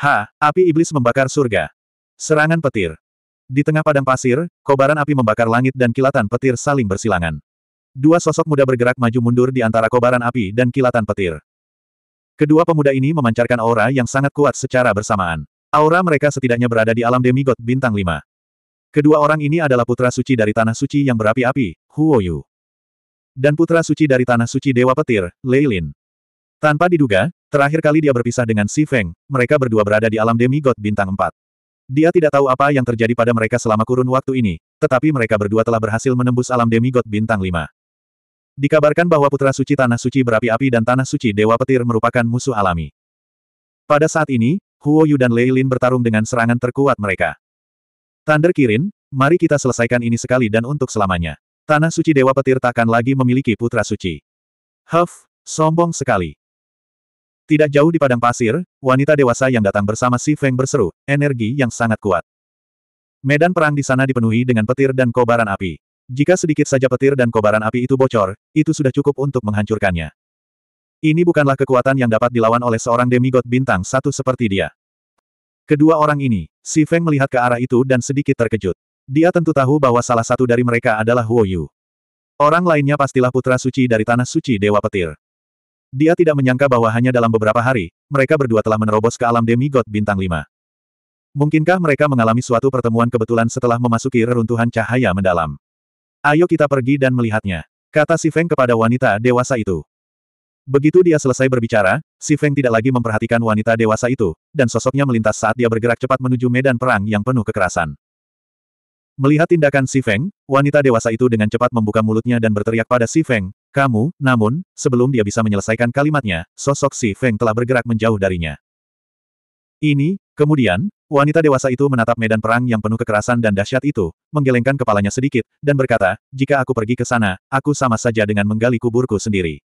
Ha, api iblis membakar surga. Serangan petir. Di tengah padang pasir, kobaran api membakar langit dan kilatan petir saling bersilangan. Dua sosok muda bergerak maju mundur di antara kobaran api dan kilatan petir. Kedua pemuda ini memancarkan aura yang sangat kuat secara bersamaan. Aura mereka setidaknya berada di alam demigod bintang 5. Kedua orang ini adalah putra suci dari tanah suci yang berapi-api, Huoyu. Dan putra suci dari tanah suci Dewa Petir, Leilin. Tanpa diduga, Terakhir kali dia berpisah dengan Si Feng, mereka berdua berada di alam demi demigod bintang 4. Dia tidak tahu apa yang terjadi pada mereka selama kurun waktu ini, tetapi mereka berdua telah berhasil menembus alam demi demigod bintang 5. Dikabarkan bahwa Putra Suci Tanah Suci Berapi-Api dan Tanah Suci Dewa Petir merupakan musuh alami. Pada saat ini, Huo Yu dan Lei Lin bertarung dengan serangan terkuat mereka. Thunder Kirin, mari kita selesaikan ini sekali dan untuk selamanya. Tanah Suci Dewa Petir takkan lagi memiliki Putra Suci. Huff, sombong sekali. Tidak jauh di padang pasir, wanita dewasa yang datang bersama Si Feng berseru, energi yang sangat kuat. Medan perang di sana dipenuhi dengan petir dan kobaran api. Jika sedikit saja petir dan kobaran api itu bocor, itu sudah cukup untuk menghancurkannya. Ini bukanlah kekuatan yang dapat dilawan oleh seorang demigod bintang satu seperti dia. Kedua orang ini, Si Feng melihat ke arah itu dan sedikit terkejut. Dia tentu tahu bahwa salah satu dari mereka adalah Huo Yu. Orang lainnya pastilah putra suci dari tanah suci Dewa Petir. Dia tidak menyangka bahwa hanya dalam beberapa hari, mereka berdua telah menerobos ke alam demi God bintang 5. Mungkinkah mereka mengalami suatu pertemuan kebetulan setelah memasuki reruntuhan cahaya mendalam? Ayo kita pergi dan melihatnya, kata Si Feng kepada wanita dewasa itu. Begitu dia selesai berbicara, Si Feng tidak lagi memperhatikan wanita dewasa itu, dan sosoknya melintas saat dia bergerak cepat menuju medan perang yang penuh kekerasan. Melihat tindakan Si Feng, wanita dewasa itu dengan cepat membuka mulutnya dan berteriak pada Si Feng, kamu, namun, sebelum dia bisa menyelesaikan kalimatnya, sosok Si Feng telah bergerak menjauh darinya. Ini, kemudian, wanita dewasa itu menatap medan perang yang penuh kekerasan dan dahsyat itu, menggelengkan kepalanya sedikit, dan berkata, jika aku pergi ke sana, aku sama saja dengan menggali kuburku sendiri.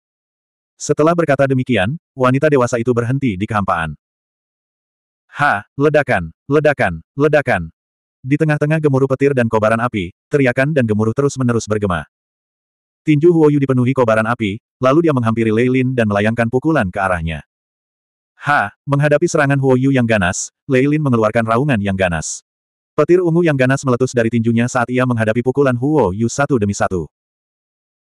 Setelah berkata demikian, wanita dewasa itu berhenti di kehampaan. Ha, ledakan, ledakan, ledakan. Di tengah-tengah gemuruh petir dan kobaran api, teriakan dan gemuruh terus-menerus bergema. Tinju Huoyu dipenuhi kobaran api, lalu dia menghampiri Lei Lin dan melayangkan pukulan ke arahnya. Ha! Menghadapi serangan Huoyu yang ganas, Lei Lin mengeluarkan raungan yang ganas. Petir ungu yang ganas meletus dari tinjunya saat ia menghadapi pukulan Huoyu satu demi satu.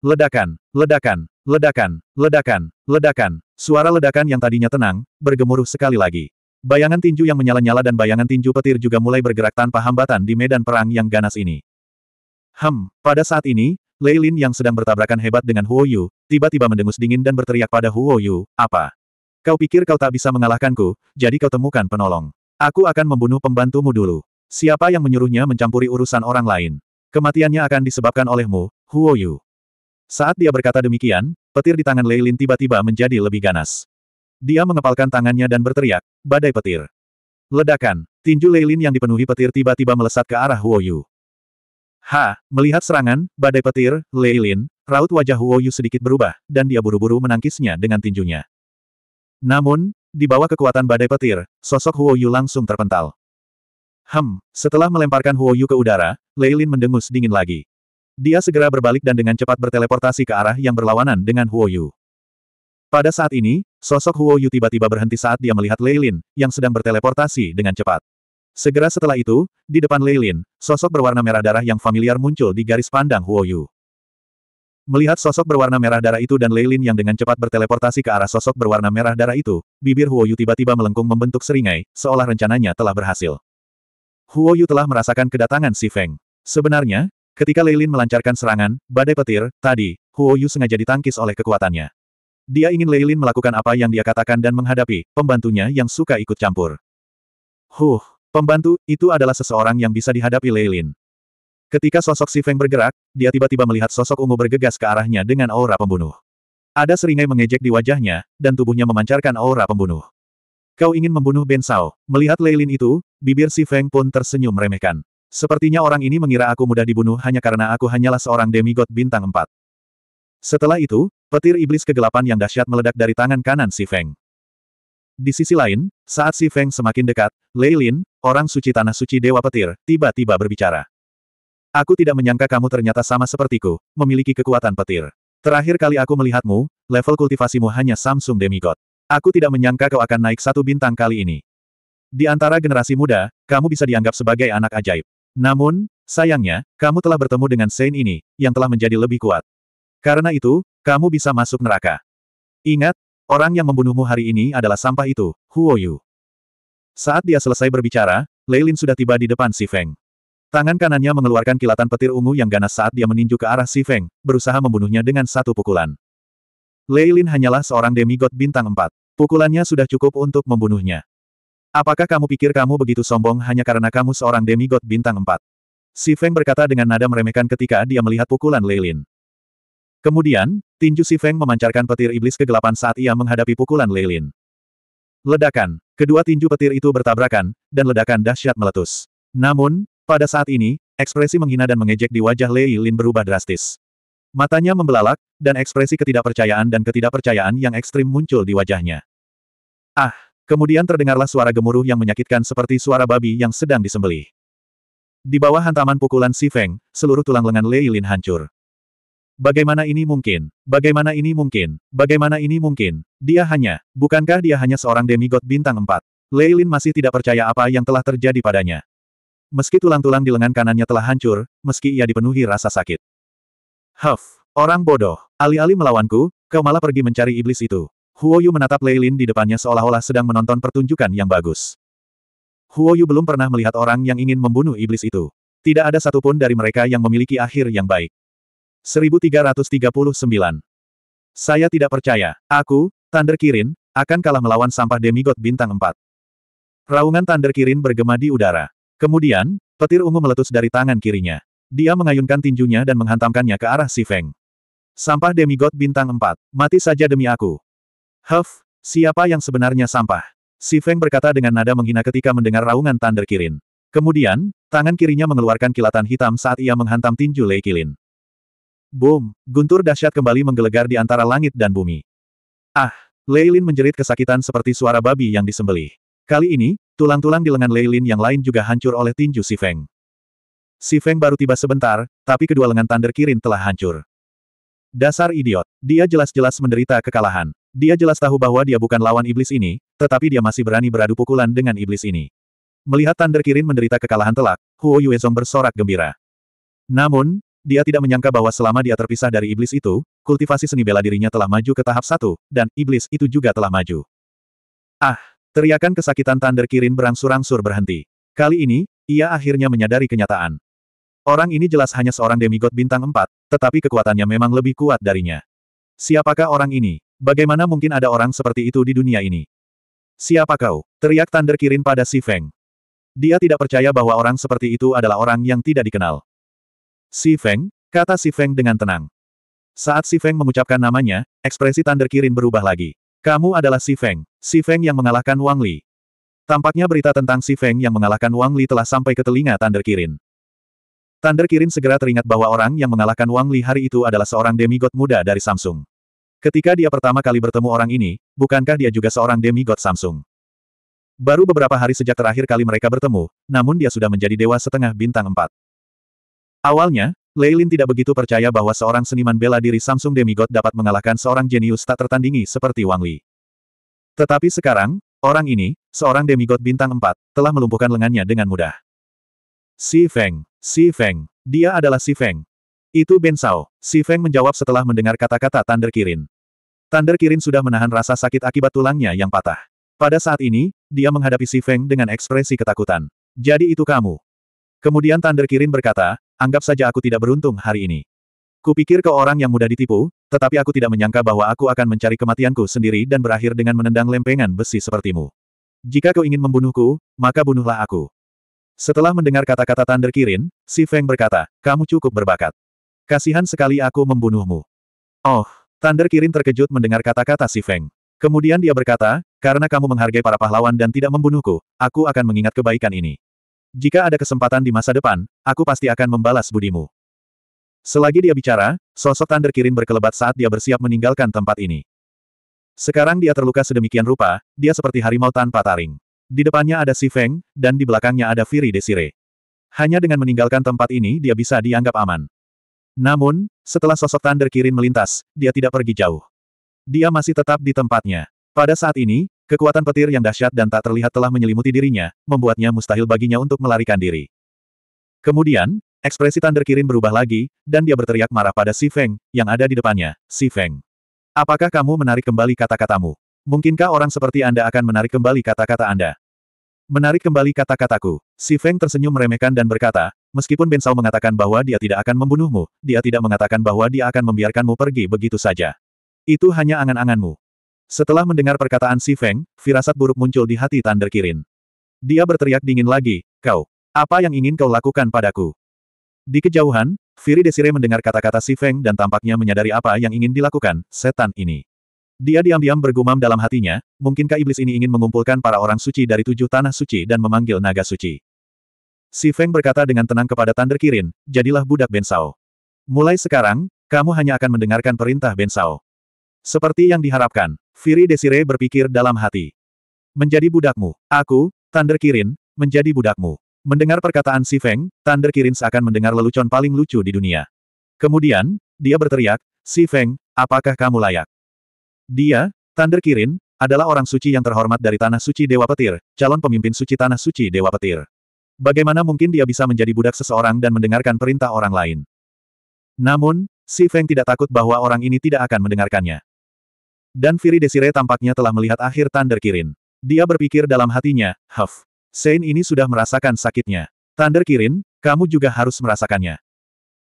Ledakan, ledakan, ledakan, ledakan, ledakan. Suara ledakan yang tadinya tenang, bergemuruh sekali lagi. Bayangan tinju yang menyala-nyala dan bayangan tinju petir juga mulai bergerak tanpa hambatan di medan perang yang ganas ini. Hem, pada saat ini, Lei Lin yang sedang bertabrakan hebat dengan Huo Yu, tiba-tiba mendengus dingin dan berteriak pada Huo Yu, apa? Kau pikir kau tak bisa mengalahkanku, jadi kau temukan penolong. Aku akan membunuh pembantumu dulu. Siapa yang menyuruhnya mencampuri urusan orang lain? Kematiannya akan disebabkan olehmu, Huo Yu. Saat dia berkata demikian, petir di tangan Lei Lin tiba-tiba menjadi lebih ganas. Dia mengepalkan tangannya dan berteriak, badai petir. Ledakan, tinju Lei Lin yang dipenuhi petir tiba-tiba melesat ke arah Huo Yu. Ha, melihat serangan, badai petir, Leilin, raut wajah Huoyu sedikit berubah, dan dia buru-buru menangkisnya dengan tinjunya. Namun, di bawah kekuatan badai petir, sosok Huoyu langsung terpental. Hem, setelah melemparkan Huoyu ke udara, Leilin mendengus dingin lagi. Dia segera berbalik dan dengan cepat berteleportasi ke arah yang berlawanan dengan Huoyu. Pada saat ini, sosok Huoyu tiba-tiba berhenti saat dia melihat Leilin, yang sedang berteleportasi dengan cepat. Segera setelah itu, di depan Leilin, sosok berwarna merah darah yang familiar muncul di garis pandang Huo Melihat sosok berwarna merah darah itu dan Leilin yang dengan cepat berteleportasi ke arah sosok berwarna merah darah itu, bibir Huo tiba-tiba melengkung membentuk seringai, seolah rencananya telah berhasil. Huo telah merasakan kedatangan Si Feng. Sebenarnya, ketika Leilin melancarkan serangan, badai petir, tadi, Huo sengaja ditangkis oleh kekuatannya. Dia ingin Leilin melakukan apa yang dia katakan dan menghadapi pembantunya yang suka ikut campur. Huh, Pembantu, itu adalah seseorang yang bisa dihadapi Leilin. Ketika sosok Si Feng bergerak, dia tiba-tiba melihat sosok ungu bergegas ke arahnya dengan aura pembunuh. Ada seringai mengejek di wajahnya, dan tubuhnya memancarkan aura pembunuh. Kau ingin membunuh Ben Sao. Melihat Leilin itu, bibir Si Feng pun tersenyum remehkan. Sepertinya orang ini mengira aku mudah dibunuh hanya karena aku hanyalah seorang demigod bintang empat. Setelah itu, petir iblis kegelapan yang dahsyat meledak dari tangan kanan Si Feng. Di sisi lain, saat Si Feng semakin dekat, Lei Lin, orang suci tanah suci Dewa Petir, tiba-tiba berbicara. Aku tidak menyangka kamu ternyata sama sepertiku, memiliki kekuatan petir. Terakhir kali aku melihatmu, level kultivasimu hanya Samsung Demigod. Aku tidak menyangka kau akan naik satu bintang kali ini. Di antara generasi muda, kamu bisa dianggap sebagai anak ajaib. Namun, sayangnya, kamu telah bertemu dengan Saint ini, yang telah menjadi lebih kuat. Karena itu, kamu bisa masuk neraka. Ingat, Orang yang membunuhmu hari ini adalah sampah itu, Huo Yu. Saat dia selesai berbicara, Leilin sudah tiba di depan Si Feng. Tangan kanannya mengeluarkan kilatan petir ungu yang ganas saat dia meninju ke arah Si Feng, berusaha membunuhnya dengan satu pukulan. Leilin hanyalah seorang demigod bintang empat. Pukulannya sudah cukup untuk membunuhnya. Apakah kamu pikir kamu begitu sombong hanya karena kamu seorang demigod bintang empat? Si Feng berkata dengan nada meremehkan ketika dia melihat pukulan Leilin. Kemudian, tinju Si Feng memancarkan petir iblis kegelapan saat ia menghadapi pukulan Leilin. Ledakan. Kedua tinju petir itu bertabrakan, dan ledakan dahsyat meletus. Namun, pada saat ini, ekspresi menghina dan mengejek di wajah Leilin berubah drastis. Matanya membelalak, dan ekspresi ketidakpercayaan dan ketidakpercayaan yang ekstrim muncul di wajahnya. Ah! Kemudian terdengarlah suara gemuruh yang menyakitkan seperti suara babi yang sedang disembelih. Di bawah hantaman pukulan Si Feng, seluruh tulang lengan Leilin hancur. Bagaimana ini mungkin? Bagaimana ini mungkin? Bagaimana ini mungkin? Dia hanya, bukankah dia hanya seorang demigod bintang 4? Leilin masih tidak percaya apa yang telah terjadi padanya. Meski tulang-tulang di lengan kanannya telah hancur, meski ia dipenuhi rasa sakit. Huff, orang bodoh, alih-alih melawanku, kau malah pergi mencari iblis itu. Huoyu menatap Leilin di depannya seolah-olah sedang menonton pertunjukan yang bagus. Huoyu belum pernah melihat orang yang ingin membunuh iblis itu. Tidak ada satupun dari mereka yang memiliki akhir yang baik. 1339. Saya tidak percaya. Aku, Thunder Kirin, akan kalah melawan sampah demigod bintang 4. Raungan Thunder Kirin bergema di udara. Kemudian, petir ungu meletus dari tangan kirinya. Dia mengayunkan tinjunya dan menghantamkannya ke arah si Feng. Sampah demigod bintang 4. Mati saja demi aku. Huff, siapa yang sebenarnya sampah? Si Feng berkata dengan nada menghina ketika mendengar raungan Thunder Kirin. Kemudian, tangan kirinya mengeluarkan kilatan hitam saat ia menghantam tinju Lei Kilin. Boom, guntur dahsyat kembali menggelegar di antara langit dan bumi. Ah, Leilin menjerit kesakitan seperti suara babi yang disembelih. Kali ini, tulang-tulang di lengan Leilin yang lain juga hancur oleh tinju Si Feng. Si Feng baru tiba sebentar, tapi kedua lengan Thunder Kirin telah hancur. Dasar idiot, dia jelas-jelas menderita kekalahan. Dia jelas tahu bahwa dia bukan lawan iblis ini, tetapi dia masih berani beradu pukulan dengan iblis ini. Melihat Thunder Kirin menderita kekalahan telak, Huo Yuezong bersorak gembira. Namun, dia tidak menyangka bahwa selama dia terpisah dari iblis itu, kultivasi seni bela dirinya telah maju ke tahap satu, dan iblis itu juga telah maju. Ah! Teriakan kesakitan Thunder Kirin berangsur-angsur berhenti. Kali ini, ia akhirnya menyadari kenyataan. Orang ini jelas hanya seorang demigod bintang empat, tetapi kekuatannya memang lebih kuat darinya. Siapakah orang ini? Bagaimana mungkin ada orang seperti itu di dunia ini? Siapa kau? Teriak Thunder Kirin pada Si Feng. Dia tidak percaya bahwa orang seperti itu adalah orang yang tidak dikenal. Si Feng, kata Si Feng dengan tenang. Saat Si Feng mengucapkan namanya, ekspresi Thunder Kirin berubah lagi. Kamu adalah Si Feng, Si Feng yang mengalahkan Wang Li. Tampaknya berita tentang Si Feng yang mengalahkan Wang Li telah sampai ke telinga Thunder Kirin. Thunder Kirin segera teringat bahwa orang yang mengalahkan Wang Li hari itu adalah seorang demigod muda dari Samsung. Ketika dia pertama kali bertemu orang ini, bukankah dia juga seorang demigod Samsung? Baru beberapa hari sejak terakhir kali mereka bertemu, namun dia sudah menjadi dewa setengah bintang empat. Awalnya, Leilin tidak begitu percaya bahwa seorang seniman bela diri Samsung Demigod dapat mengalahkan seorang jenius tak tertandingi seperti Wang Li. Tetapi sekarang, orang ini, seorang demigod bintang 4, telah melumpuhkan lengannya dengan mudah. Si Feng, Si Feng, dia adalah Si Feng. Itu Ben Sao, Si Feng menjawab setelah mendengar kata-kata Thunder Kirin. Thunder Kirin sudah menahan rasa sakit akibat tulangnya yang patah. Pada saat ini, dia menghadapi Si Feng dengan ekspresi ketakutan. Jadi itu kamu, Kemudian Thunder Kirin berkata, anggap saja aku tidak beruntung hari ini. Kupikir kau orang yang mudah ditipu, tetapi aku tidak menyangka bahwa aku akan mencari kematianku sendiri dan berakhir dengan menendang lempengan besi sepertimu. Jika kau ingin membunuhku, maka bunuhlah aku. Setelah mendengar kata-kata Thunder Kirin, Si Feng berkata, kamu cukup berbakat. Kasihan sekali aku membunuhmu. Oh, Thunder Kirin terkejut mendengar kata-kata Si Feng. Kemudian dia berkata, karena kamu menghargai para pahlawan dan tidak membunuhku, aku akan mengingat kebaikan ini. Jika ada kesempatan di masa depan, aku pasti akan membalas budimu. Selagi dia bicara, sosok Thunder Kirin berkelebat saat dia bersiap meninggalkan tempat ini. Sekarang dia terluka sedemikian rupa, dia seperti harimau tanpa taring. Di depannya ada Si Feng, dan di belakangnya ada Firi Desire. Hanya dengan meninggalkan tempat ini dia bisa dianggap aman. Namun, setelah sosok Thunder Kirin melintas, dia tidak pergi jauh. Dia masih tetap di tempatnya. Pada saat ini, Kekuatan petir yang dahsyat dan tak terlihat telah menyelimuti dirinya, membuatnya mustahil baginya untuk melarikan diri. Kemudian, ekspresi Thunder Kirin berubah lagi, dan dia berteriak marah pada Si Feng, yang ada di depannya, Si Feng. Apakah kamu menarik kembali kata-katamu? Mungkinkah orang seperti Anda akan menarik kembali kata-kata Anda? Menarik kembali kata-kataku. Si Feng tersenyum meremehkan dan berkata, meskipun Ben Sao mengatakan bahwa dia tidak akan membunuhmu, dia tidak mengatakan bahwa dia akan membiarkanmu pergi begitu saja. Itu hanya angan-anganmu. Setelah mendengar perkataan Si Feng, firasat buruk muncul di hati Thunder Kirin. Dia berteriak dingin lagi, kau, apa yang ingin kau lakukan padaku? Di kejauhan, Firi Desire mendengar kata-kata Si Feng dan tampaknya menyadari apa yang ingin dilakukan, setan ini. Dia diam-diam bergumam dalam hatinya, mungkinkah iblis ini ingin mengumpulkan para orang suci dari tujuh tanah suci dan memanggil naga suci. Si Feng berkata dengan tenang kepada Thunder Kirin, jadilah budak Bensao. Mulai sekarang, kamu hanya akan mendengarkan perintah Bensao." Seperti yang diharapkan, Firi Desire berpikir dalam hati. Menjadi budakmu, aku, Thunder Kirin, menjadi budakmu. Mendengar perkataan Si Feng, Thunder Kirin seakan mendengar lelucon paling lucu di dunia. Kemudian, dia berteriak, Si Feng, apakah kamu layak? Dia, Thunder Kirin, adalah orang suci yang terhormat dari Tanah Suci Dewa Petir, calon pemimpin suci Tanah Suci Dewa Petir. Bagaimana mungkin dia bisa menjadi budak seseorang dan mendengarkan perintah orang lain? Namun, Si Feng tidak takut bahwa orang ini tidak akan mendengarkannya. Dan Firi Desire tampaknya telah melihat akhir Thunder Kirin. Dia berpikir dalam hatinya, Huff. Sein ini sudah merasakan sakitnya. Thunder Kirin, kamu juga harus merasakannya.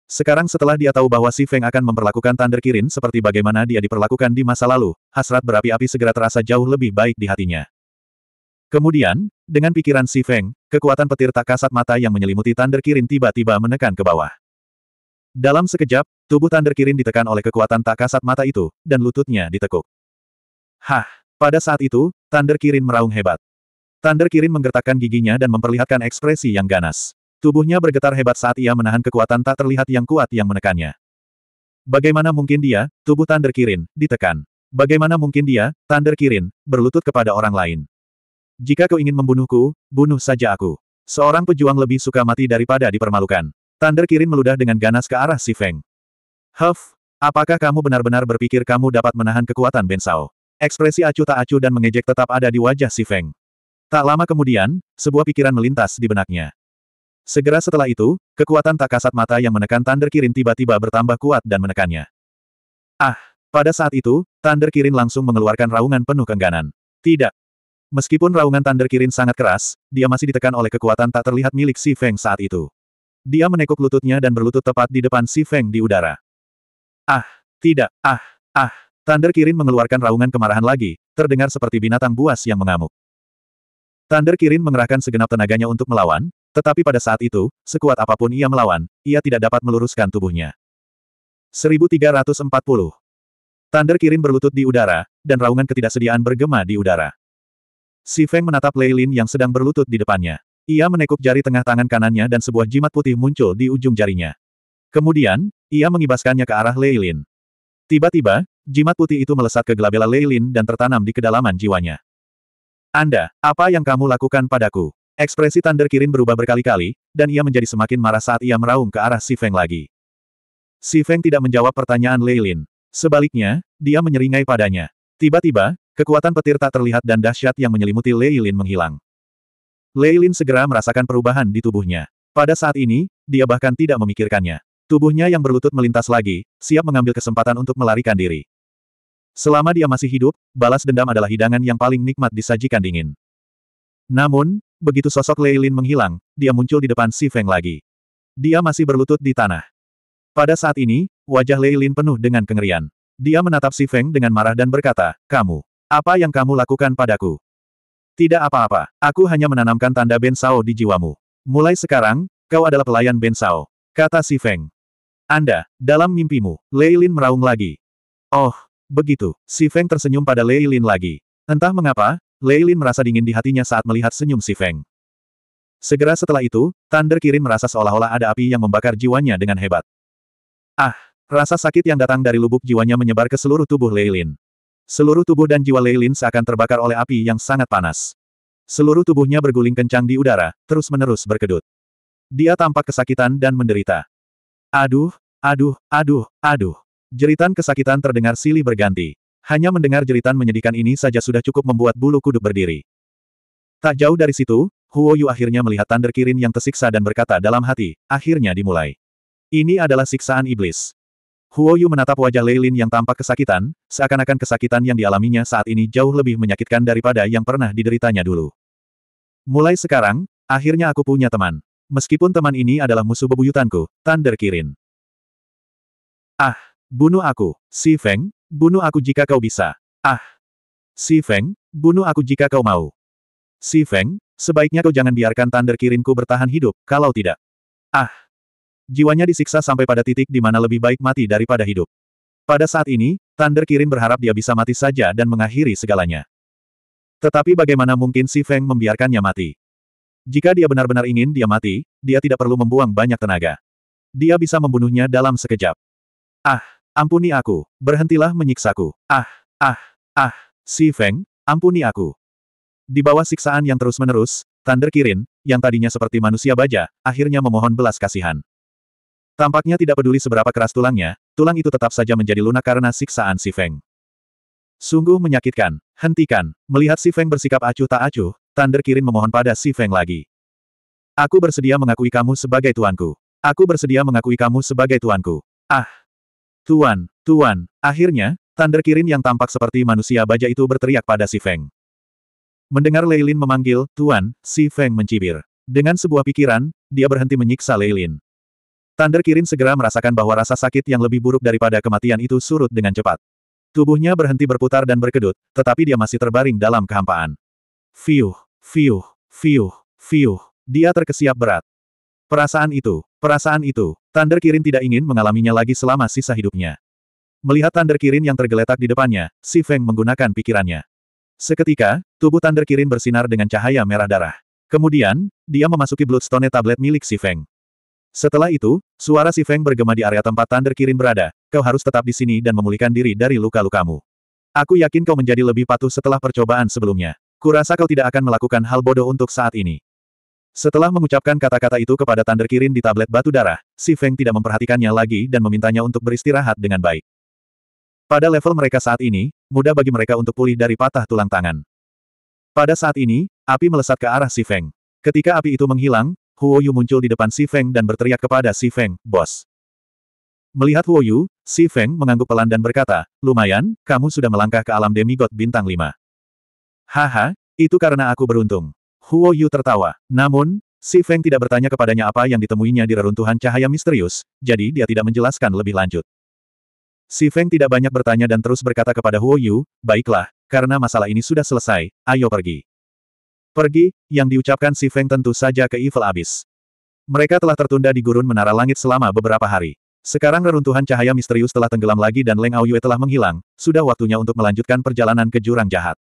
Sekarang setelah dia tahu bahwa si Feng akan memperlakukan Thunder Kirin seperti bagaimana dia diperlakukan di masa lalu, hasrat berapi-api segera terasa jauh lebih baik di hatinya. Kemudian, dengan pikiran si Feng, kekuatan petir tak kasat mata yang menyelimuti Thunder Kirin tiba-tiba menekan ke bawah. Dalam sekejap, tubuh Thunder Kirin ditekan oleh kekuatan tak kasat mata itu, dan lututnya ditekuk. Hah! Pada saat itu, Thunder Kirin meraung hebat. Thunder Kirin menggertakkan giginya dan memperlihatkan ekspresi yang ganas. Tubuhnya bergetar hebat saat ia menahan kekuatan tak terlihat yang kuat yang menekannya. Bagaimana mungkin dia, tubuh Thunder Kirin, ditekan? Bagaimana mungkin dia, Thunder Kirin, berlutut kepada orang lain? Jika kau ingin membunuhku, bunuh saja aku. Seorang pejuang lebih suka mati daripada dipermalukan. Thunder Kirin meludah dengan ganas ke arah si Feng. Huff, apakah kamu benar-benar berpikir kamu dapat menahan kekuatan Bensao? Ekspresi acuh tak acuh dan mengejek tetap ada di wajah si Feng. Tak lama kemudian, sebuah pikiran melintas di benaknya. Segera setelah itu, kekuatan tak kasat mata yang menekan Thunder Kirin tiba-tiba bertambah kuat dan menekannya. Ah, pada saat itu, Thunder Kirin langsung mengeluarkan raungan penuh kengganan. Tidak. Meskipun raungan Thunder Kirin sangat keras, dia masih ditekan oleh kekuatan tak terlihat milik si Feng saat itu. Dia menekuk lututnya dan berlutut tepat di depan Si Feng di udara. Ah, tidak, ah, ah. Thunder Kirin mengeluarkan raungan kemarahan lagi, terdengar seperti binatang buas yang mengamuk. Thunder Kirin mengerahkan segenap tenaganya untuk melawan, tetapi pada saat itu, sekuat apapun ia melawan, ia tidak dapat meluruskan tubuhnya. 1340 Thunder Kirin berlutut di udara, dan raungan ketidaksediaan bergema di udara. Si Feng menatap Lei Lin yang sedang berlutut di depannya. Ia menekuk jari tengah tangan kanannya dan sebuah jimat putih muncul di ujung jarinya. Kemudian, ia mengibaskannya ke arah Leilin. Tiba-tiba, jimat putih itu melesat ke gelabela Leilin dan tertanam di kedalaman jiwanya. Anda, apa yang kamu lakukan padaku? Ekspresi Thunder Kirin berubah berkali-kali, dan ia menjadi semakin marah saat ia meraung ke arah Si Feng lagi. Si Feng tidak menjawab pertanyaan Leilin. Sebaliknya, dia menyeringai padanya. Tiba-tiba, kekuatan petir tak terlihat dan dahsyat yang menyelimuti Leilin menghilang. Leilin segera merasakan perubahan di tubuhnya. Pada saat ini, dia bahkan tidak memikirkannya. Tubuhnya yang berlutut melintas lagi, siap mengambil kesempatan untuk melarikan diri. Selama dia masih hidup, balas dendam adalah hidangan yang paling nikmat disajikan dingin. Namun, begitu sosok Leilin menghilang, dia muncul di depan Si Feng lagi. Dia masih berlutut di tanah. Pada saat ini, wajah Leilin penuh dengan kengerian. Dia menatap Si Feng dengan marah dan berkata, Kamu, apa yang kamu lakukan padaku? Tidak apa-apa, aku hanya menanamkan tanda Ben Sao di jiwamu. Mulai sekarang, kau adalah pelayan Ben Sao, kata Si Feng. Anda, dalam mimpimu, Leilin meraung lagi. Oh, begitu, Si Feng tersenyum pada Leilin lagi. Entah mengapa, Leilin merasa dingin di hatinya saat melihat senyum Si Feng. Segera setelah itu, Thunder Kirin merasa seolah-olah ada api yang membakar jiwanya dengan hebat. Ah, rasa sakit yang datang dari lubuk jiwanya menyebar ke seluruh tubuh Leilin. Seluruh tubuh dan jiwa Lin seakan terbakar oleh api yang sangat panas. Seluruh tubuhnya berguling kencang di udara, terus-menerus berkedut. Dia tampak kesakitan dan menderita. Aduh, aduh, aduh, aduh. Jeritan kesakitan terdengar silih berganti. Hanya mendengar jeritan menyedihkan ini saja sudah cukup membuat bulu kuduk berdiri. Tak jauh dari situ, Huo Yu akhirnya melihat Thunder Kirin yang tersiksa dan berkata dalam hati, akhirnya dimulai. Ini adalah siksaan iblis. Huo Yu menatap wajah Leilin yang tampak kesakitan, seakan-akan kesakitan yang dialaminya saat ini jauh lebih menyakitkan daripada yang pernah dideritanya dulu. Mulai sekarang, akhirnya aku punya teman. Meskipun teman ini adalah musuh bebuyutanku, Thunder Kirin. Ah, bunuh aku, Si Feng, bunuh aku jika kau bisa. Ah, Si Feng, bunuh aku jika kau mau. Si Feng, sebaiknya kau jangan biarkan Thunder Kirinku bertahan hidup, kalau tidak. Ah, Jiwanya disiksa sampai pada titik di mana lebih baik mati daripada hidup. Pada saat ini, Thunder Kirin berharap dia bisa mati saja dan mengakhiri segalanya. Tetapi bagaimana mungkin si Feng membiarkannya mati? Jika dia benar-benar ingin dia mati, dia tidak perlu membuang banyak tenaga. Dia bisa membunuhnya dalam sekejap. Ah, ampuni aku, berhentilah menyiksaku. Ah, ah, ah, si Feng, ampuni aku. Di bawah siksaan yang terus-menerus, Thunder Kirin, yang tadinya seperti manusia baja, akhirnya memohon belas kasihan. Tampaknya tidak peduli seberapa keras tulangnya, tulang itu tetap saja menjadi lunak karena siksaan si Feng. Sungguh menyakitkan. Hentikan. Melihat si Feng bersikap acuh tak acuh, Thunder Kirin memohon pada si Feng lagi. Aku bersedia mengakui kamu sebagai tuanku. Aku bersedia mengakui kamu sebagai tuanku. Ah! Tuan, tuan, akhirnya, Thunder Kirin yang tampak seperti manusia baja itu berteriak pada si Feng. Mendengar Leilin memanggil, Tuan, si Feng mencibir. Dengan sebuah pikiran, dia berhenti menyiksa Leilin. Tander Kirin segera merasakan bahwa rasa sakit yang lebih buruk daripada kematian itu surut dengan cepat. Tubuhnya berhenti berputar dan berkedut, tetapi dia masih terbaring dalam kehampaan. Fiuh, fiuh, fiuh, fiuh, dia terkesiap berat. Perasaan itu, perasaan itu, Tander Kirin tidak ingin mengalaminya lagi selama sisa hidupnya. Melihat Tander Kirin yang tergeletak di depannya, Si Feng menggunakan pikirannya. Seketika, tubuh Tander Kirin bersinar dengan cahaya merah darah. Kemudian, dia memasuki Bloodstone tablet milik Si Feng. Setelah itu, suara si Feng bergema di area tempat Thunder Kirin berada, kau harus tetap di sini dan memulihkan diri dari luka-lukamu. Aku yakin kau menjadi lebih patuh setelah percobaan sebelumnya. Kurasa kau tidak akan melakukan hal bodoh untuk saat ini. Setelah mengucapkan kata-kata itu kepada Thunder Kirin di tablet batu darah, si Feng tidak memperhatikannya lagi dan memintanya untuk beristirahat dengan baik. Pada level mereka saat ini, mudah bagi mereka untuk pulih dari patah tulang tangan. Pada saat ini, api melesat ke arah si Feng. Ketika api itu menghilang, Huoyu muncul di depan Si Feng dan berteriak kepada Si Feng, Bos. Melihat Huoyu, Yu, Si Feng mengangguk pelan dan berkata, Lumayan, kamu sudah melangkah ke alam demigod bintang Lima. Haha, itu karena aku beruntung. Huoyu tertawa. Namun, Si Feng tidak bertanya kepadanya apa yang ditemuinya di reruntuhan cahaya misterius, jadi dia tidak menjelaskan lebih lanjut. Si Feng tidak banyak bertanya dan terus berkata kepada Huoyu, Baiklah, karena masalah ini sudah selesai, ayo pergi. Pergi, yang diucapkan si Feng tentu saja ke Evil Abyss. Mereka telah tertunda di gurun menara langit selama beberapa hari. Sekarang reruntuhan cahaya misterius telah tenggelam lagi dan Leng Aoyue telah menghilang, sudah waktunya untuk melanjutkan perjalanan ke jurang jahat.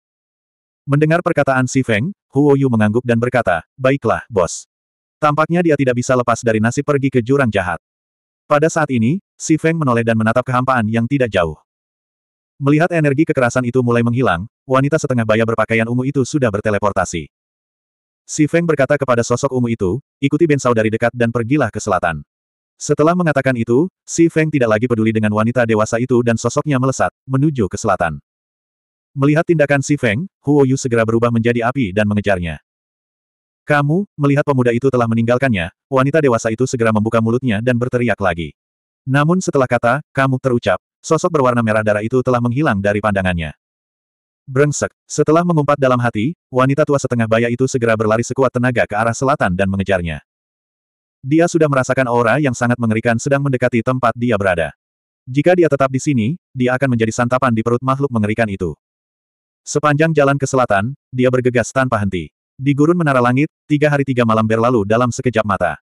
Mendengar perkataan si Feng, Huo Yu mengangguk dan berkata, Baiklah, bos. Tampaknya dia tidak bisa lepas dari nasib pergi ke jurang jahat. Pada saat ini, si Feng menoleh dan menatap kehampaan yang tidak jauh. Melihat energi kekerasan itu mulai menghilang, wanita setengah baya berpakaian ungu itu sudah berteleportasi. Si Feng berkata kepada sosok ungu itu, ikuti Bensau dari dekat dan pergilah ke selatan. Setelah mengatakan itu, Si Feng tidak lagi peduli dengan wanita dewasa itu dan sosoknya melesat, menuju ke selatan. Melihat tindakan Si Feng, Huo Yu segera berubah menjadi api dan mengejarnya. Kamu, melihat pemuda itu telah meninggalkannya, wanita dewasa itu segera membuka mulutnya dan berteriak lagi. Namun setelah kata, kamu terucap, sosok berwarna merah darah itu telah menghilang dari pandangannya. Brengsek. Setelah mengumpat dalam hati, wanita tua setengah baya itu segera berlari sekuat tenaga ke arah selatan dan mengejarnya. Dia sudah merasakan aura yang sangat mengerikan sedang mendekati tempat dia berada. Jika dia tetap di sini, dia akan menjadi santapan di perut makhluk mengerikan itu. Sepanjang jalan ke selatan, dia bergegas tanpa henti. Di gurun menara langit, tiga hari tiga malam berlalu dalam sekejap mata.